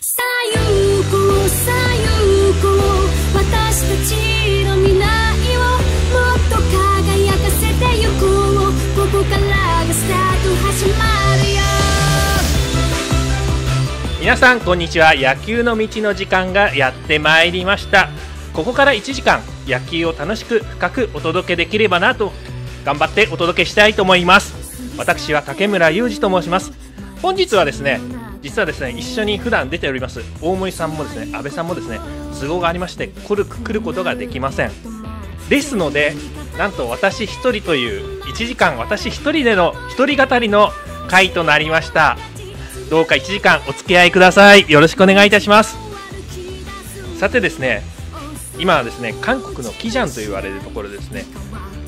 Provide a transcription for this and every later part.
さゆこさゆこ私たちの未来をもっと輝かせてゆこうここからがスタート始まるよ皆さんこんにちは野球の道の時間がやってまいりましたここから1時間野球を楽しく深くお届けできればなと頑張ってお届けしたいと思います私は竹村雄二と申します本日はですね実はですね一緒に普段出ております大森さんもですね阿部さんもですね都合がありまして来る来ることができませんですのでなんと私1人という1時間私1人での1人語りの回となりましたどうか1時間お付き合いくださいよろしくお願いいたしますさてですね今はですね韓国のキジャンと言われるところですね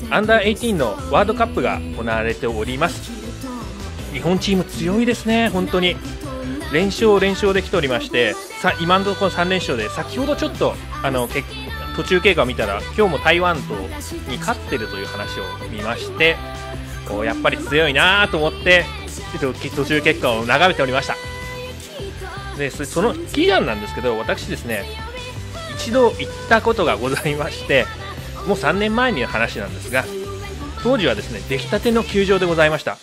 アンダー18のワールドカップが行われております日本チーム強いですね本当に連勝連勝できておりましてさ今のところ3連勝で先ほどちょっとあの結途中経過を見たら今日も台湾とに勝ってるという話を見ましてこうやっぱり強いなと思って途中結果を眺めておりましたでそのキーランなんですけど私ですね一度行ったことがございましてもう3年前の話なんですが当時はですね出来たての球場でございました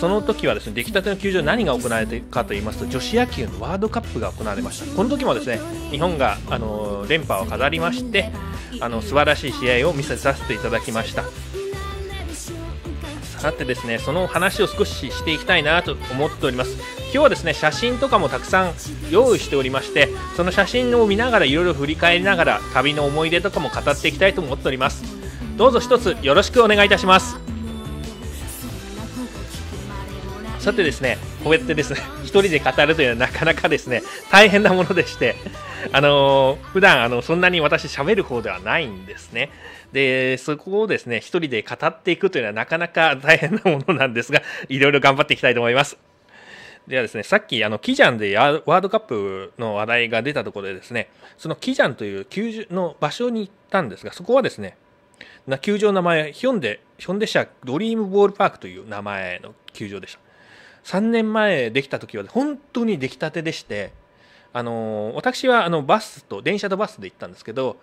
その時はですね出来たての球場何が行われているかと言いますと女子野球のワールドカップが行われましたこの時もですね日本があの連覇を飾りましてあの素晴らしい試合を見せさせていただきましたさてですねその話を少ししていきたいなと思っております今日はですね写真とかもたくさん用意しておりましてその写真を見ながらいろいろ振り返りながら旅の思い出とかも語っていきたいと思っておりますどうぞ一つよろしくお願いいたしますさてですね、こうやってですね、一人で語るというのはなかなかですね、大変なものでして、あのー、普段、あの、そんなに私喋る方ではないんですね。で、そこをですね、一人で語っていくというのはなかなか大変なものなんですが、いろいろ頑張っていきたいと思います。ではですね、さっき、あの、キジャンでワールドカップの話題が出たところでですね、そのキジャンという球場の場所に行ったんですが、そこはですね、球場の名前、ヒョンデ、ヒョンデ社ドリームボールパークという名前の球場でした。3年前できた時は本当に出来たてでして、あの私はあのバスと電車とバスで行ったんですけど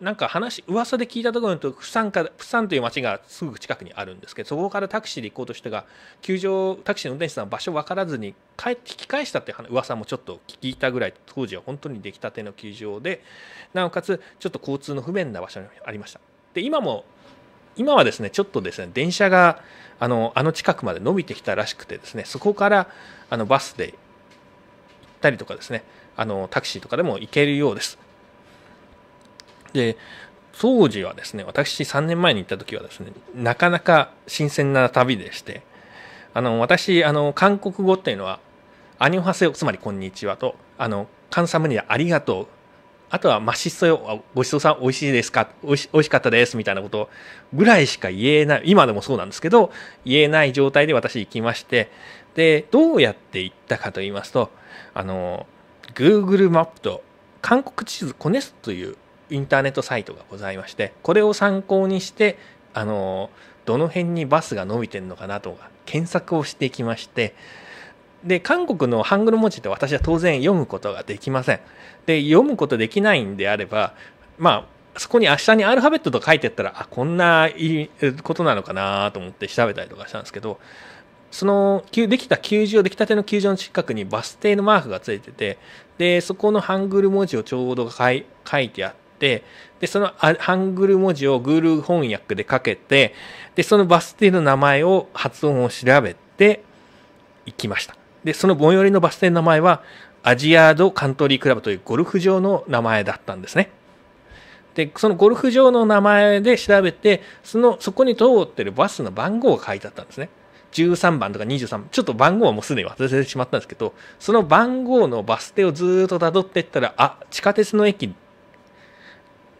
なんか話噂で聞いたところにと釜山か釜山という町がすぐ近くにあるんですけどそこからタクシーで行こうとしてが球場タクシーの運転手さんは場所分からずに帰って引き返したって噂もちょっと聞いたぐらい当時は本当に出来たての球場でなおかつちょっと交通の不便な場所にありました。で今も今はですねちょっとですね電車があのあの近くまで伸びてきたらしくてですねそこからあのバスで行ったりとかですねあのタクシーとかでも行けるようです。で当時はですね私3年前に行った時はですねなかなか新鮮な旅でしてあの私あの韓国語っていうのは「アニョハセヨ」つまり「こんにちはと」と「カンサムニアありがとう」あとはマシそよ、ごちそうさん美味しいですか美味し美味しかったですみたいなことぐらいしか言えない、今でもそうなんですけど、言えない状態で私行きまして、で、どうやって行ったかと言いますと、あの、Google マップと韓国地図コネスというインターネットサイトがございまして、これを参考にして、あの、どの辺にバスが伸びてるのかなとか、検索をしてきまして、で韓国のハングル文字って私は当然読むことができませんで読むことできないんであればまあそこに明日にアルファベットと書いてったらあこんないいことなのかなと思って調べたりとかしたんですけどそのできた球場出来たての球場の近くにバス停のマークがついててでそこのハングル文字をちょうど書いてあってでそのハングル文字を Google 翻訳でかけてでそのバス停の名前を発音を調べて行きましたで、その最寄りのバス停の名前は、アジアードカントリークラブというゴルフ場の名前だったんですね。で、そのゴルフ場の名前で調べて、その、そこに通ってるバスの番号が書いてあったんですね。13番とか23ちょっと番号はもうすでに忘れてしまったんですけど、その番号のバス停をずっと辿っていったら、あ、地下鉄の駅、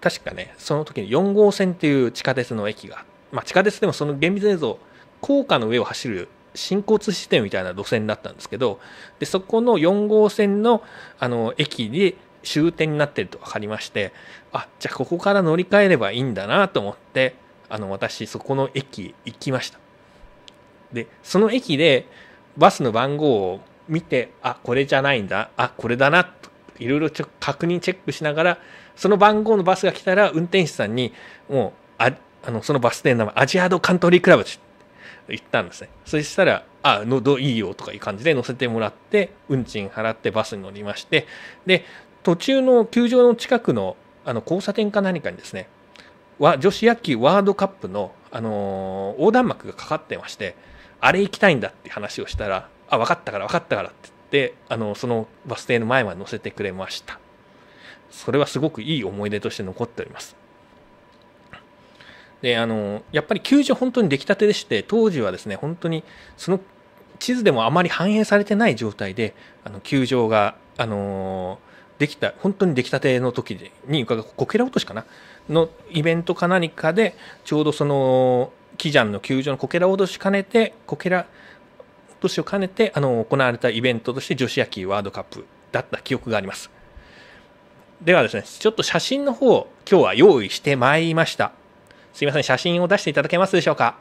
確かね、その時に4号線っていう地下鉄の駅が、まあ地下鉄でもその厳密に言うと、高架の上を走る新交通システムみたいな路線だったんですけどでそこの4号線のあの駅で終点になってると分かりましてあじゃあここから乗り換えればいいんだなと思ってあの私そこの駅行きましたでその駅でバスの番号を見てあこれじゃないんだあこれだなといろいろ確認チェックしながらその番号のバスが来たら運転手さんにもうああのそのバス停の名前アジアドカントリークラブって行ったんですねそしたら「あ喉いいよ」とかいう感じで乗せてもらって運賃払ってバスに乗りましてで途中の球場の近くのあの交差点か何かにですね女子野球ワールドカップの、あのー、横断幕がかかってましてあれ行きたいんだって話をしたら「あ分かったから分かったから」って言ってあのそのバス停の前まで乗せてくれましたそれはすごくいい思い出として残っておりますであのやっぱり球場本当に出来たてでして当時はですね本当にその地図でもあまり反映されてない状態であの球場があのできた本当に出来たての時にこけら落としかなのイベントか何かでちょうどそのキジャンの球場のこけら落とし兼ねてこけら落としを兼ねてあの行われたイベントとして女子野球ワールドカップだった記憶がありますではですねちょっと写真の方今日は用意してまいりましたすいません、写真を出していただけますでしょうか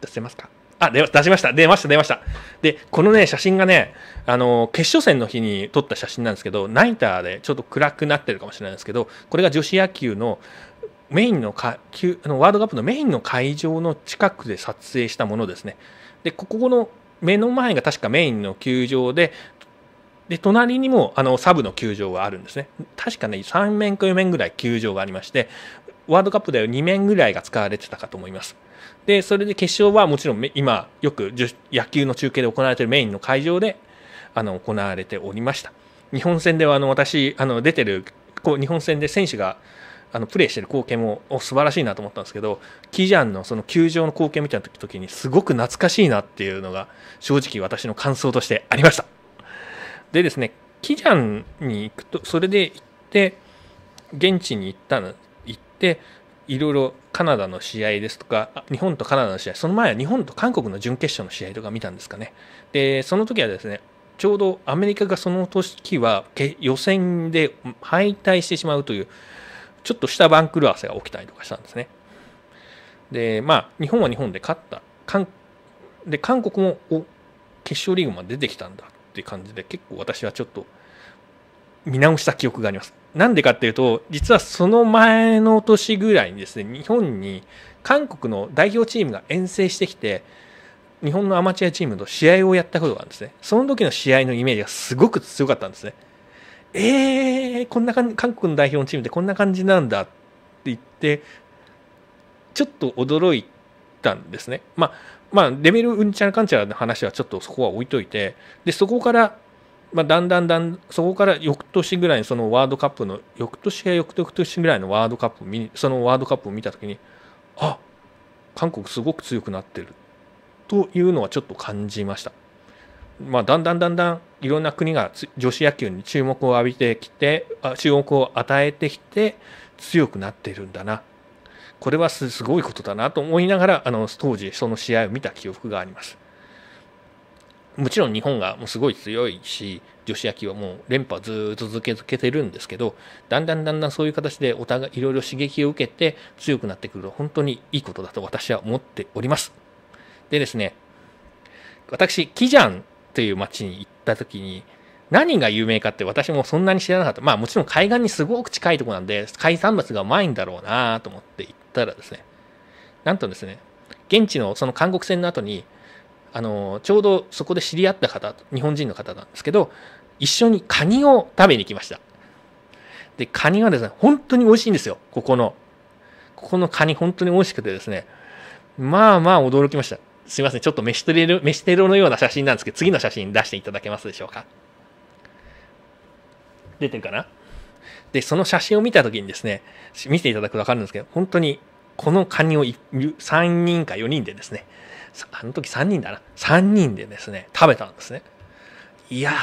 出せますかあ、出しました。出ました、出ました。で、このね、写真がね、あの、決勝戦の日に撮った写真なんですけど、ナイターでちょっと暗くなってるかもしれないですけど、これが女子野球のメインのか、あのワールドカップのメインの会場の近くで撮影したものですね。で、ここの目の前が確かメインの球場で、で隣にもあのサブの球場があるんですね確かね3面か4面ぐらい球場がありましてワールドカップでは2面ぐらいが使われてたかと思いますでそれで決勝はもちろん今よく野球の中継で行われているメインの会場であの行われておりました日本戦ではあの私あの出てるこう日本戦で選手があのプレイしてる光景も素晴らしいなと思ったんですけどキジャンのその球場の光景見た時にすごく懐かしいなっていうのが正直私の感想としてありました。でですねキジャンに行くとそれで行って現地に行ったの行っていろいろカナダの試合ですとか日本とカナダの試合その前は日本と韓国の準決勝の試合とか見たんですかねでその時はですねちょうどアメリカがその時は予選で敗退してしまうというちょっとした番狂わせが起きたりとかしたんですねでまあ日本は日本で勝った韓で韓国もお決勝リーグまで出てきたんだっていう感じで結構私はちょっと見直した記憶があります。なんでかっていうと実はその前の年ぐらいにですね日本に韓国の代表チームが遠征してきて日本のアマチュアチームと試合をやったことがあるんですね。その時の試合のイメージがすごく強かったんですね。えー、こんな感じ、韓国の代表のチームってこんな感じなんだって言って、ちょっと驚いたんですね。まあ、まあ、レベルうんちゃらかんちゃらの話はちょっとそこは置いといて、で、そこから、まあ、だんだんだん、そこから翌年ぐらいにそのワールドカップの、翌年や翌年ぐらいのワールドカップそのワールドカップを見たときに、あ韓国すごく強くなってるというのはちょっと感じました。まあ、だんだんだんだんいろんな国が女子野球に注目を浴びてきて注目を与えてきて強くなっているんだなこれはすごいことだなと思いながらあの当時その試合を見た記憶があります。もちろん日本がもうすごい強いし女子野球はもう連覇ずっと続けてるんですけどだんだんだんだんそういう形でお互いいろいろ刺激を受けて強くなってくると本当にいいことだと私は思っております。でですね私キジャンという町に行った時に何が有名かって私もそんなに知らなかった。まあもちろん海岸にすごく近いとこなんで、海産物がうまいんだろうなと思って行っったらですねなんとですね現地のその韓国戦の後にあのちょうどそこで知り合った方日本人の方なんですけど一緒にカニを食べに来ましたでカニはですね本当に美味しいんですよここのここのカニ本当に美味しくてですねまあまあ驚きましたすいませんちょっと飯テロ飯テロのような写真なんですけど次の写真出していただけますでしょうか出てるかなで、その写真を見た時にですね、見ていただくとわかるんですけど、本当にこのカニを3人か4人でですね、あの時3人だな、3人でですね、食べたんですね。いやー、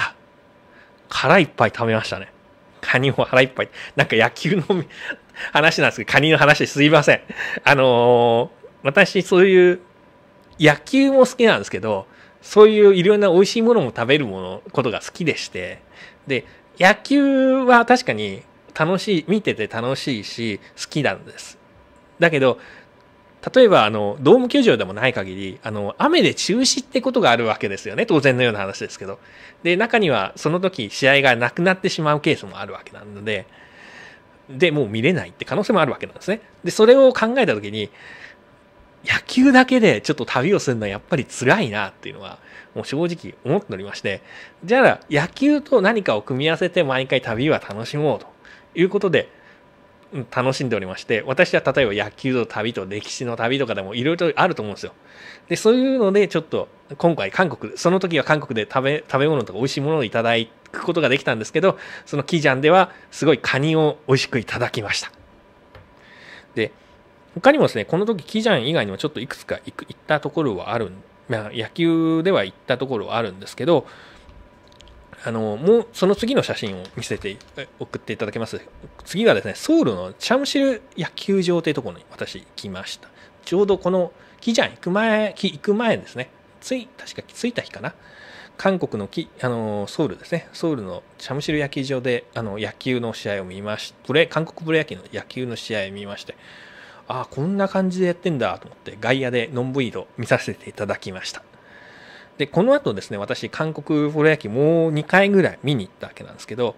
腹いっぱい食べましたね。カニも腹いっぱい。なんか野球の話なんですけど、カニの話すいません。あのー、私そういう野球も好きなんですけど、そういういろんな美味しいものも食べるもの、ことが好きでして、で、野球は確かに楽しい、見てて楽しいし、好きなんです。だけど、例えば、あの、ドーム球場でもない限り、あの、雨で中止ってことがあるわけですよね。当然のような話ですけど。で、中には、その時、試合がなくなってしまうケースもあるわけなので、で、もう見れないって可能性もあるわけなんですね。で、それを考えた時に、野球だけでちょっと旅をするのはやっぱり辛いなっていうのは、もう正直思っておりまして、じゃあ、野球と何かを組み合わせて毎回旅は楽しもうと。いうことで、楽しんでおりまして、私は例えば野球の旅と歴史の旅とかでもいろいろあると思うんですよ。で、そういうので、ちょっと今回韓国、その時は韓国で食べ、食べ物とか美味しいものをいただくことができたんですけど、そのキジャンではすごいカニを美味しくいただきました。で、他にもですね、この時キジャン以外にもちょっといくつか行ったところはあるまあ、野球では行ったところはあるんですけど、あの、もうその次の写真を見せて、送っていただけます。次はですね、ソウルのチャムシル野球場というところに私行きました。ちょうどこの、キジャン行く前、行く前ですね。つい、確か着いた日かな。韓国の木あのソウルですね、ソウルのチャムシル野球場であの野球の試合を見ましプレ韓国プロ野球の野球の試合を見まして、ああ、こんな感じでやってんだと思って、外野でのんぶりと見させていただきました。で、この後ですね、私、韓国プロ野球もう2回ぐらい見に行ったわけなんですけど、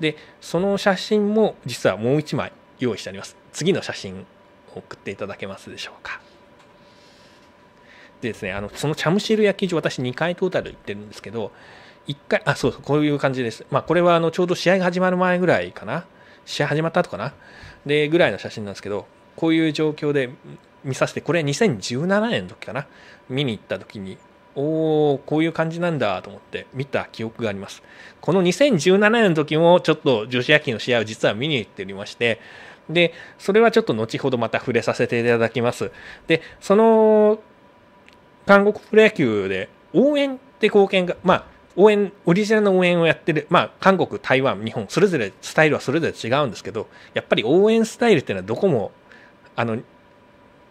で、その写真も実はもう1枚用意してあります。次の写真送っていただけますでしょうか。でですね、あの、そのチャムシール野球場、私2回トータル行ってるんですけど、1回、あ、そうそう、こういう感じです。まあ、これはあの、ちょうど試合が始まる前ぐらいかな。試合始まった後かな。で、ぐらいの写真なんですけど、こういう状況で見させて、これ2017年の時かな。見に行った時に、おおこういう感じなんだと思って見た記憶がありますこの2017年の時もちょっと女子野球の試合を実は見に行っておりましてでそれはちょっと後ほどまた触れさせていただきますでその韓国プロ野球で応援って貢献がまあ応援オリジナルの応援をやってる、まあ、韓国、台湾、日本、それぞれスタイルはそれぞれ違うんですけど、やっぱり応援スタイルっていうのはどこも、あの、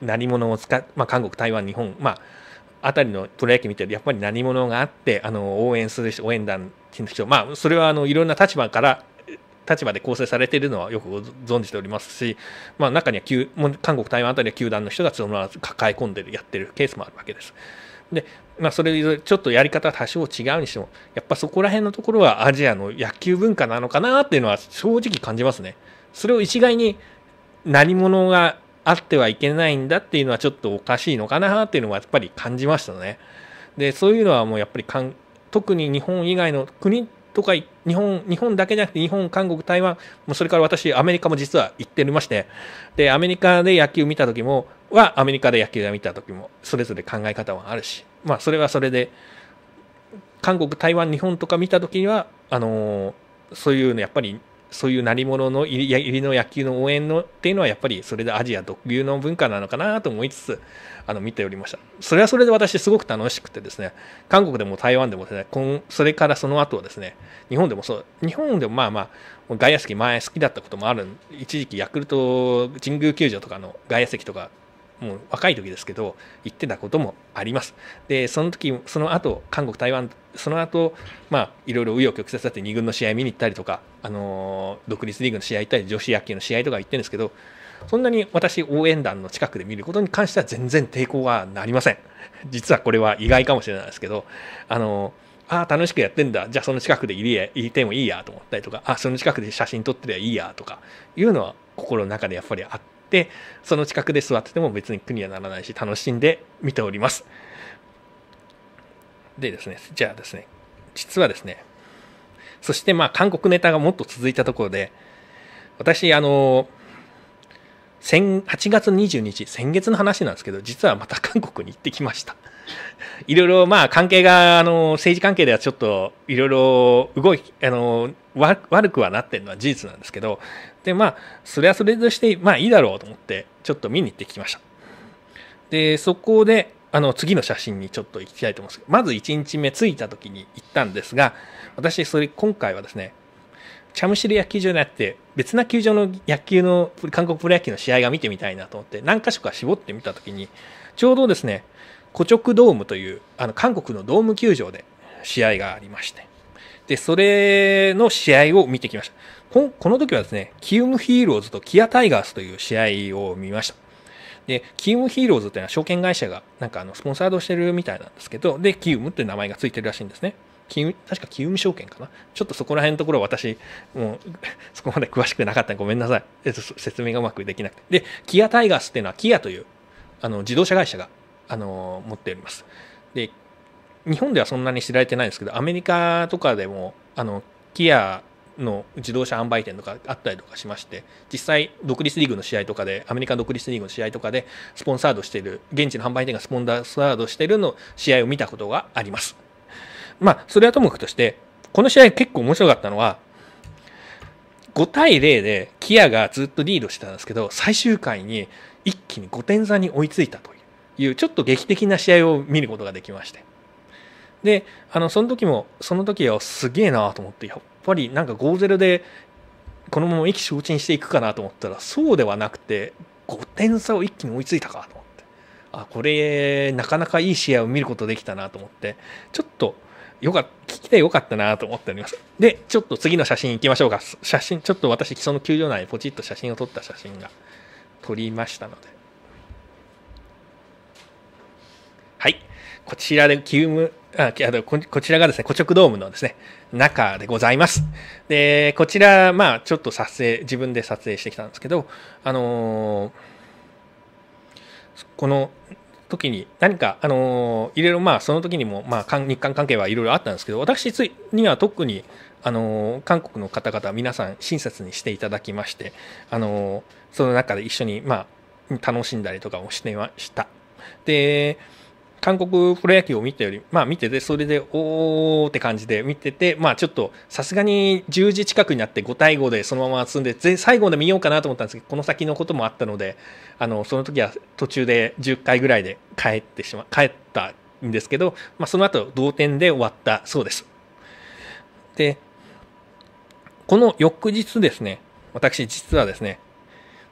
何者を使っ、まあ、韓国、台湾、日本、まあ、辺りのプロ野球見てるやっぱり何者があってあの応援する人応援団の人まあそれはあのいろんな立場から立場で構成されているのはよくご存じておりますし、まあ、中には球韓国、台湾あたりは球団の人がそのまま抱え込んでるやってるケースもあるわけです。でまあ、それちょっとやり方多少違うにしてもやっぱそこら辺のところはアジアの野球文化なのかなっていうのは正直感じますね。それを一概に何者があってはいけないんだっていうのはちょっとおかしいのかなっていうのはやっぱり感じましたね。でそういうのはもうやっぱりかん特に日本以外の国とか日本日本だけじゃなくて日本、韓国、台湾もそれから私、アメリカも実は行っておりましてでアメリカで野球見た時もはアメリカで野球を見た時もそれぞれ考え方はあるし、まあ、それはそれで韓国、台湾、日本とか見た時にはあのー、そういうのやっぱりそういう鳴り物の入りの野球の応援のっていうのはやっぱりそれでアジア特有の文化なのかなと思いつつあの見ておりましたそれはそれで私すごく楽しくてですね韓国でも台湾でもですねそれからその後はですね日本でもそう日本でもまあまあ外野席前好きだったこともある一時期ヤクルト神宮球場とかの外野席とかもう若い時ですけど言ってたこともありますでその時その後韓国台湾その後まあいろいろ紆余曲折あって2軍の試合見に行ったりとか、あの独立リーグの試合行ったり女子野球の試合とか行ってるんですけどそんなに私応援団の近くで見ることに関しては全然抵抗はなりません実はこれは意外かもしれないですけどあのああ、楽しくやってんだ。じゃあその近くでいやいてもいいやと思ったりとか、あその近くで写真撮ってりゃいいやとか、いうのは心の中でやっぱりあっで、その近くで座ってても別に苦にはならないし、楽しんで見ております。でですね、じゃあですね、実はですね、そしてまあ韓国ネタがもっと続いたところで、私、あの、8月22日、先月の話なんですけど、実はまた韓国に行ってきました。いろいろまあ関係があの政治関係ではちょっといろいろ動いあの悪くはなってるのは事実なんですけどでまあそれはそれとしてまあいいだろうと思ってちょっと見に行ってきましたでそこであの次の写真にちょっと行きたいと思うんですけどまず1日目着いた時に行ったんですが私それ今回はですねチャムシル野球場にあって別な球場の野球の韓国プロ野球の試合が見てみたいなと思って何箇所か絞ってみた時にちょうどですねコチョクドームというあの韓国のドーム球場で試合がありまして、で、それの試合を見てきました。ここの時はですね、キウムヒーローズとキアタイガースという試合を見ました。で、キウムヒーローズっていうのは証券会社がなんかあのスポンサードしてるみたいなんですけど、で、キウムって名前が付いてるらしいんですね。キウ確かキウム証券かなちょっとそこら辺のところ私、もう そこまで詳しくなかったんでごめんなさい。説明がうまくできなくて。で、キアタイガースっていうのはキアというあの自動車会社があの持っております。で日本ではそんなに知られてないんですけどアメリカとかでもあのキアの自動車販売店とかあったりとかしまして実際独立リーグの試合とかでアメリカ独立リーグの試合とかでスポンサードしている現地の販売店がスポンサードしているの試合を見たことがありますまあそれはともかくとしてこの試合結構面白かったのは5対0でキアがずっとリードしてたんですけど最終回に一気に5点差に追いついたといういうちょっと劇的な試合を見ることができましてであのその時もその時はすげえなと思ってやっぱりなんか5-0でこのまま意気消沈していくかなと思ったらそうではなくて5点差を一気に追いついたかと思ってあこれなかなかいい試合を見ることできたなと思ってちょっとよか聞きてよかったなと思っておりますでちょっと次の写真いきましょうか写真ちょっと私その球場内ポチッと写真を撮った写真が撮りましたのでこちらでキウム、あ、あこちらがですね、古直ドームのですね、中でございます。で、こちら、まあ、ちょっと撮影、自分で撮影してきたんですけど、あのー、この時に何か、あのー、いろいろまあその時にも、まあ、日韓関係はいろいろあったんですけど私には特に、あのー、韓国の方々皆さん親切にしていただきまして、あのー、その中で一緒に、まあ、楽しんだりとかをしてました。で韓国プロ野球を見たより、まあ、見てて、それで、おーって感じで見てて、まあ、ちょっと、さすがに10時近くになって5対5でそのまま進んで、最後で見ようかなと思ったんですけど、この先のこともあったので、あの、その時は途中で10回ぐらいで帰ってしま、帰ったんですけど、まあ、その後、同点で終わったそうです。で、この翌日ですね、私実はですね、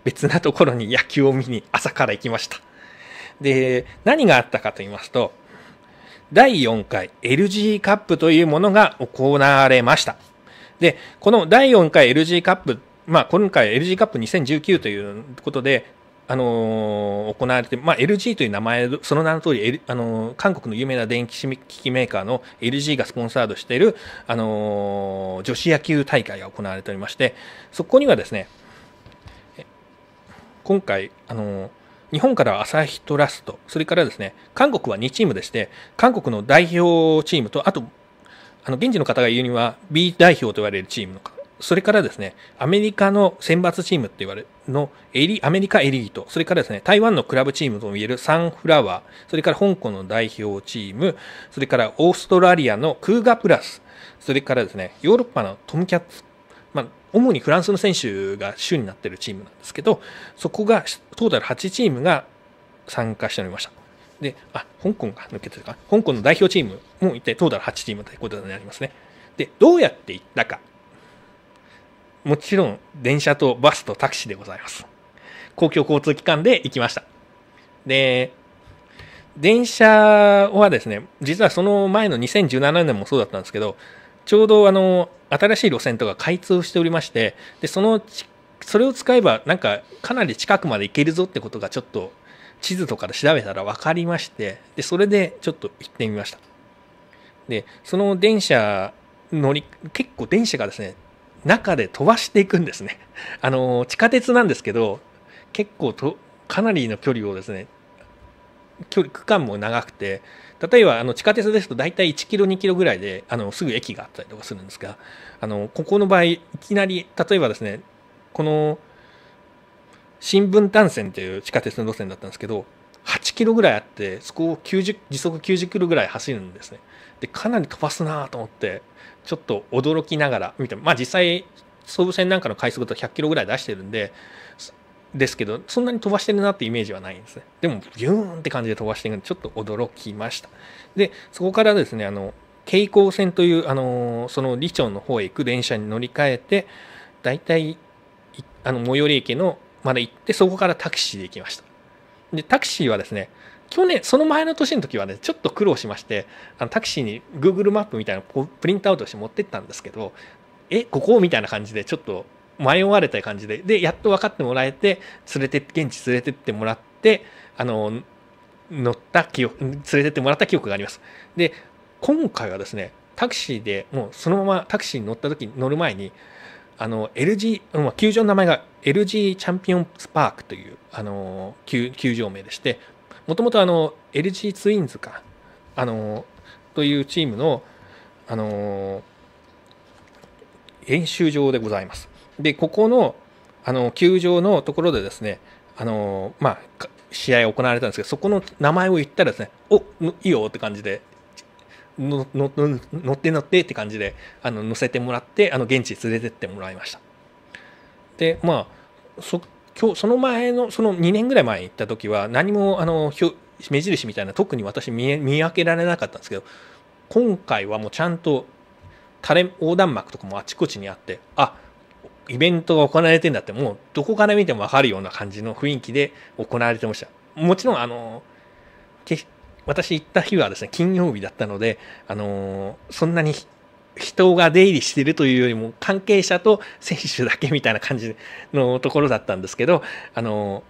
別なところに野球を見に朝から行きました。で、何があったかと言いますと、第4回 LG カップというものが行われました。で、この第4回 LG カップ、まあ、今回 LG カップ2019ということで、あのー、行われて、まあ、LG という名前、その名の通り、L、あのー、韓国の有名な電気機器メーカーの LG がスポンサードしている、あのー、女子野球大会が行われておりまして、そこにはですね、今回、あの日本からは朝日トラスト、それからですね、韓国は2チームでして、韓国の代表チームと、あと、あの現地の方が言うには B 代表と言われるチームのそれからですね、アメリカの選抜チームって言われるのエリ、アメリカエリート、それからですね、台湾のクラブチームともいえるサンフラワー、それから香港の代表チーム、それからオーストラリアのクーガプラス、それからですね、ヨーロッパのトムキャッツ主にフランスの選手が主になってるチームなんですけど、そこがトータル8チームが参加しておりました。で、あ、香港が抜けてるか、香港の代表チームもいて、トータル8チームということになりますね。で、どうやって行ったか。もちろん、電車とバスとタクシーでございます。公共交通機関で行きました。で、電車はですね、実はその前の2017年もそうだったんですけど、ちょうどあの新しい路線とか開通しておりましてでそのそれを使えばなんかかなり近くまで行けるぞってことがちょっと地図とかで調べたら分かりましてでそれでちょっと行ってみましたでその電車乗り結構電車がですね中で飛ばしていくんですねあの地下鉄なんですけど結構とかなりの距離をですね距離区間も長くて例えばあの地下鉄ですと大体1キロ2キロぐらいであのすぐ駅があったりとかするんですがあのここの場合いきなり例えばですねこの新聞単線という地下鉄の路線だったんですけど8キロぐらいあってそこを90時速90キロぐらい走るんですねでかなり飛ばすなと思ってちょっと驚きながら見てまあ実際総武線なんかの快速だと100キロぐらい出してるんでですけどそんなに飛ばしてるなってイメージはないんですねでもビューンって感じで飛ばしてるんでちょっと驚きましたでそこからですねあの京光線というあのその理町の方へ行く電車に乗り換えてだいたいあの最寄り駅のまで行ってそこからタクシーで行きましたでタクシーはですね去年その前の年の時はねちょっと苦労しましてあのタクシーに Google マップみたいなのをプリントアウトして持ってったんですけどえここみたいな感じでちょっと迷われた感じで、で、やっと分かってもらえて、連れて、現地連れてってもらって、あの、乗った記憶、連れてってもらった記憶があります。で、今回はですね、タクシーでもうそのままタクシーに乗った時に乗る前に、あの、LG、まあ、球場の名前が LG チャンピオンスパークという、あの、球球場名でして、もともとあの、LG ツインズか、あの、というチームの、あの、演習場でございます。でここのあの球場のところでですねあの、まあ、試合行われたんですけどそこの名前を言ったらですねおいいよって感じで乗って乗ってって感じであの乗せてもらってあの現地に連れてってもらいましたでまあそ今日その前のその2年ぐらい前に行った時は何もあの目印みたいな特に私見見分けられなかったんですけど今回はもうちゃんと垂れ横断幕とかもあちこちにあってあイベントが行われてんだってもうどこから見てもわかるような感じの雰囲気で行われてました。もちろんあの、私行った日はですね、金曜日だったので、あのそんなに人が出入りしてるというよりも関係者と選手だけみたいな感じのところだったんですけど、あの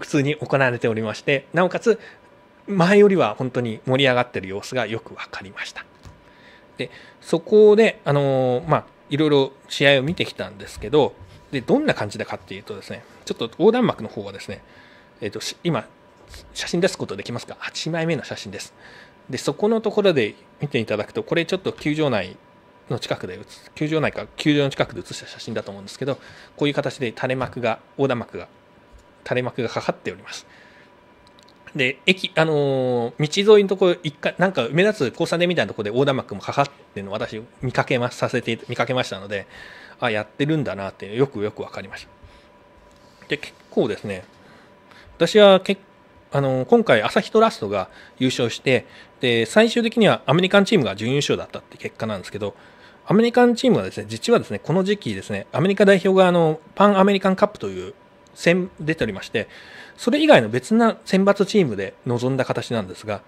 普通に行われておりまして、なおかつ前よりは本当に盛り上がってる様子がよくわかりました。で、そこで、あのまあいろいろ試合を見てきたんですけどでどんな感じだかっていうとですねちょっと横断幕の方はですね、えーと、今写真出すことできますか8枚目の写真ですでそこのところで見ていただくとこれちょっと球場内の近くで写球場内か球場の近くで写した写真だと思うんですけどこういう形で垂れ幕が横断幕が垂れ幕がかかっておりますで駅あのー、道沿いのところ一回なんか目立つ交差点みたいなところで横断幕もかかってるの私見かけまさせて見かけましたのであやってるんだなってよくよく分かりましたで結構ですね私はけあのー、今回朝日トラストが優勝してで最終的にはアメリカンチームが準優勝だったって結果なんですけどアメリカンチームはですね実はですねこの時期ですねアメリカ代表があのパンアメリカンカップという戦出ておりましてそれ以外の別な選抜チームで臨んだ形なんですが、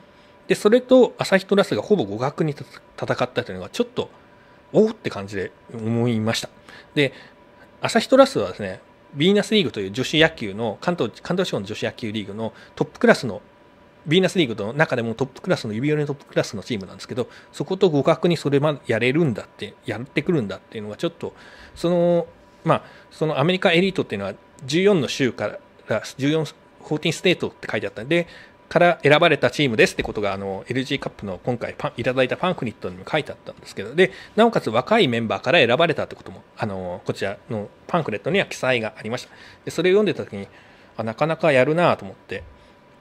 でそれとヒトラスがほぼ互角に戦ったというのがちょっとおおって感じで思いましたでヒトラスはですねヴィーナスリーグという女子野球の関東関東地方の女子野球リーグのトップクラスのヴィーナスリーグの中でもトップクラスの指折りのトップクラスのチームなんですけどそこと互角にそれまでやれるんだってやってくるんだっていうのがちょっとそのまあそのアメリカエリートっていうのは14の州から14 14ステートって書いてあったんで、から選ばれたチームですってことが、あの、LG カップの今回パン、いただいたパンフニットにも書いてあったんですけど、で、なおかつ若いメンバーから選ばれたってことも、あの、こちらのパンフレットには記載がありました。で、それを読んでた時に、あ、なかなかやるなと思って、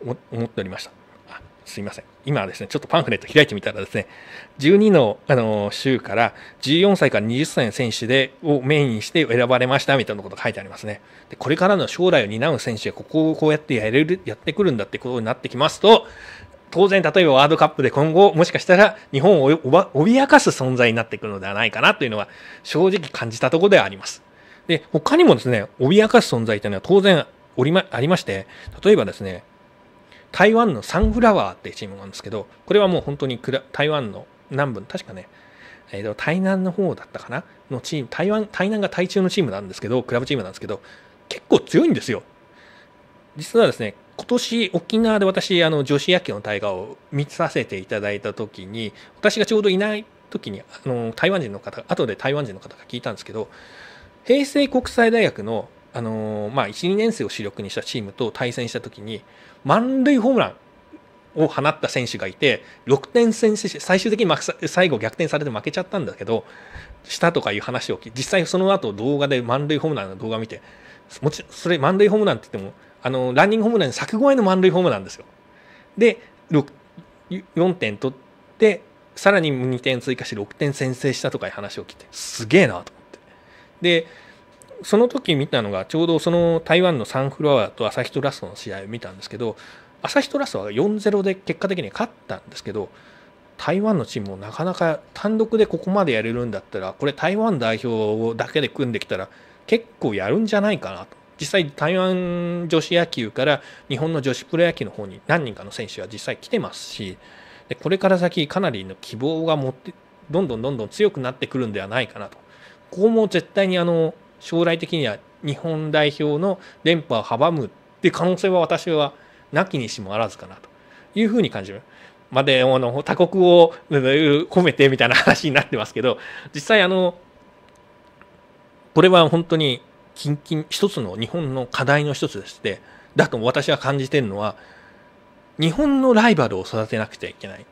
思っておりました。すいません。今はですね、ちょっとパンフレット開いてみたらですね、12の、あの州から14歳から20歳の選手でをメインにして選ばれましたみたいなこと書いてありますね。で、これからの将来を担う選手がここをこうやってやれる、やってくるんだってことになってきますと、当然、例えばワールドカップで今後、もしかしたら日本を脅かす存在になってくるのではないかなというのは、正直感じたところではあります。で、他にもですね、脅かす存在というのは当然おりま、ありまして、例えばですね、台湾のサンフラワーっていうチームなんですけど、これはもう本当に台湾の南部確かね、えー、と台南の方だったかなのチーム、台湾、台南が台中のチームなんですけど、クラブチームなんですけど、結構強いんですよ。実はですね、今年沖縄で私、あの女子野球の大河を見させていただいた時に、私がちょうどいない時に、あの台湾人の方、後で台湾人の方が聞いたんですけど、平成国際大学の、あのまあ、1、2年生を主力にしたチームと対戦した時に、満塁ホームランを放った選手がいて6点先制最終的に最後逆転されて負けちゃったんだけどしたとかいう話を聞き実際その後動画で満塁ホームランの動画見てもちそれ満塁ホームランって言ってもあのランニングホームラン柵越えの満塁ホームランですよ。で4点取ってさらに2点追加して6点先制したとかいう話を聞いてすげえなと思って。でその時見たのがちょうどその台湾のサンフラワーと朝日トラストの試合を見たんですけど朝日トラストは4-0で結果的に勝ったんですけど台湾のチームもなかなか単独でここまでやれるんだったらこれ台湾代表だけで組んできたら結構やるんじゃないかなと実際台湾女子野球から日本の女子プロ野球の方に何人かの選手は実際来てますしでこれから先かなりの希望が持ってどんどんどんどん強くなってくるんではないかなとここも絶対にあの将来的には日本代表の連覇を阻むって可能性は私はなきにしもあらずかなというふうに感じる。まで、あの、他国を褒めてみたいな話になってますけど、実際あの、これは本当に近々一つの日本の課題の一つでして、だと私は感じてるのは、日本のライバルを育てなくちゃいけない。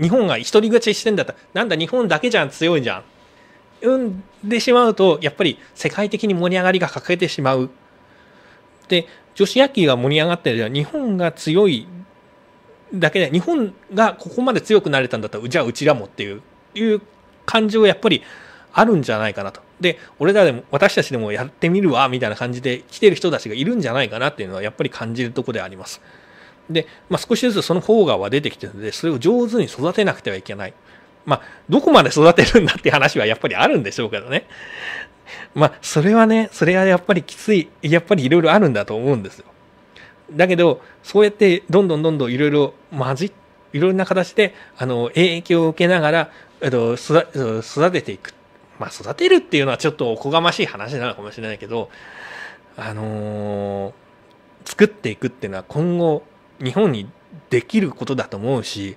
日本が独り勝ちしてんだったら、なんだ日本だけじゃん強いじゃん生んでしまうと、やっぱり世界的に盛り上がりが欠けてしまう。で、女子野球が盛り上がってるじゃ日本が強いだけで、日本がここまで強くなれたんだったら、じゃあうちらもっていう、いう感じはやっぱりあるんじゃないかなと。で、俺らでも、私たちでもやってみるわ、みたいな感じで来てる人たちがいるんじゃないかなっていうのはやっぱり感じるとこであります。で、まあ、少しずつその効果は出てきてるので、それを上手に育てなくてはいけない。まあ、どこまで育てるんだって話はやっぱりあるんでしょうけどね。まあ、それはね、それはやっぱりきつい、やっぱりいろいろあるんだと思うんですよ。だけど、そうやってどんどんどんどんいろいろ混じ、いろんな形で、あの、影響を受けながら、えっと、育てていく。まあ、育てるっていうのはちょっとおこがましい話なのかもしれないけど、あのー、作っていくっていうのは今後、日本にできることだと思うし、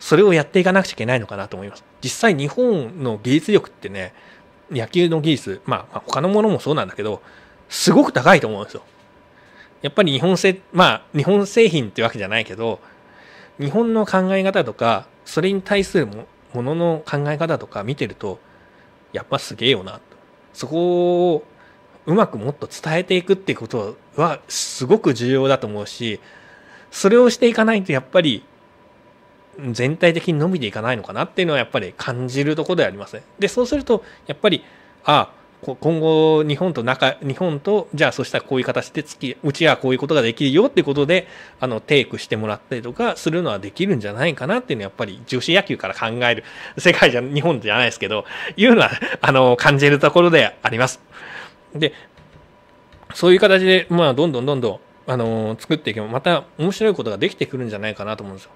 それをやっていかなくちゃいけないのかなと思います。実際日本の技術力ってね、野球の技術、まあ、他のものもそうなんだけど、すごく高いと思うんですよ。やっぱり日本製、まあ、日本製品ってわけじゃないけど、日本の考え方とか、それに対するものの考え方とか見てると、やっぱすげえよなそこをうまくもっと伝えていくってことは、すごく重要だと思うし、それをしていかないとやっぱり全体的に伸びていかないのかなっていうのはやっぱり感じるところではありますね。でそうするとやっぱりあ今後日本と中日本とじゃあそしたらこういう形で月うちはこういうことができるよってことであのテイクしてもらったりとかするのはできるんじゃないかなっていうのはやっぱり女子野球から考える 世界じゃ日本じゃないですけどいうのはあの感じるところであります。でそういう形でまあどんどんどんどんあの作っていけばまた面白いことができてくるんじゃないかなと思うんですよ。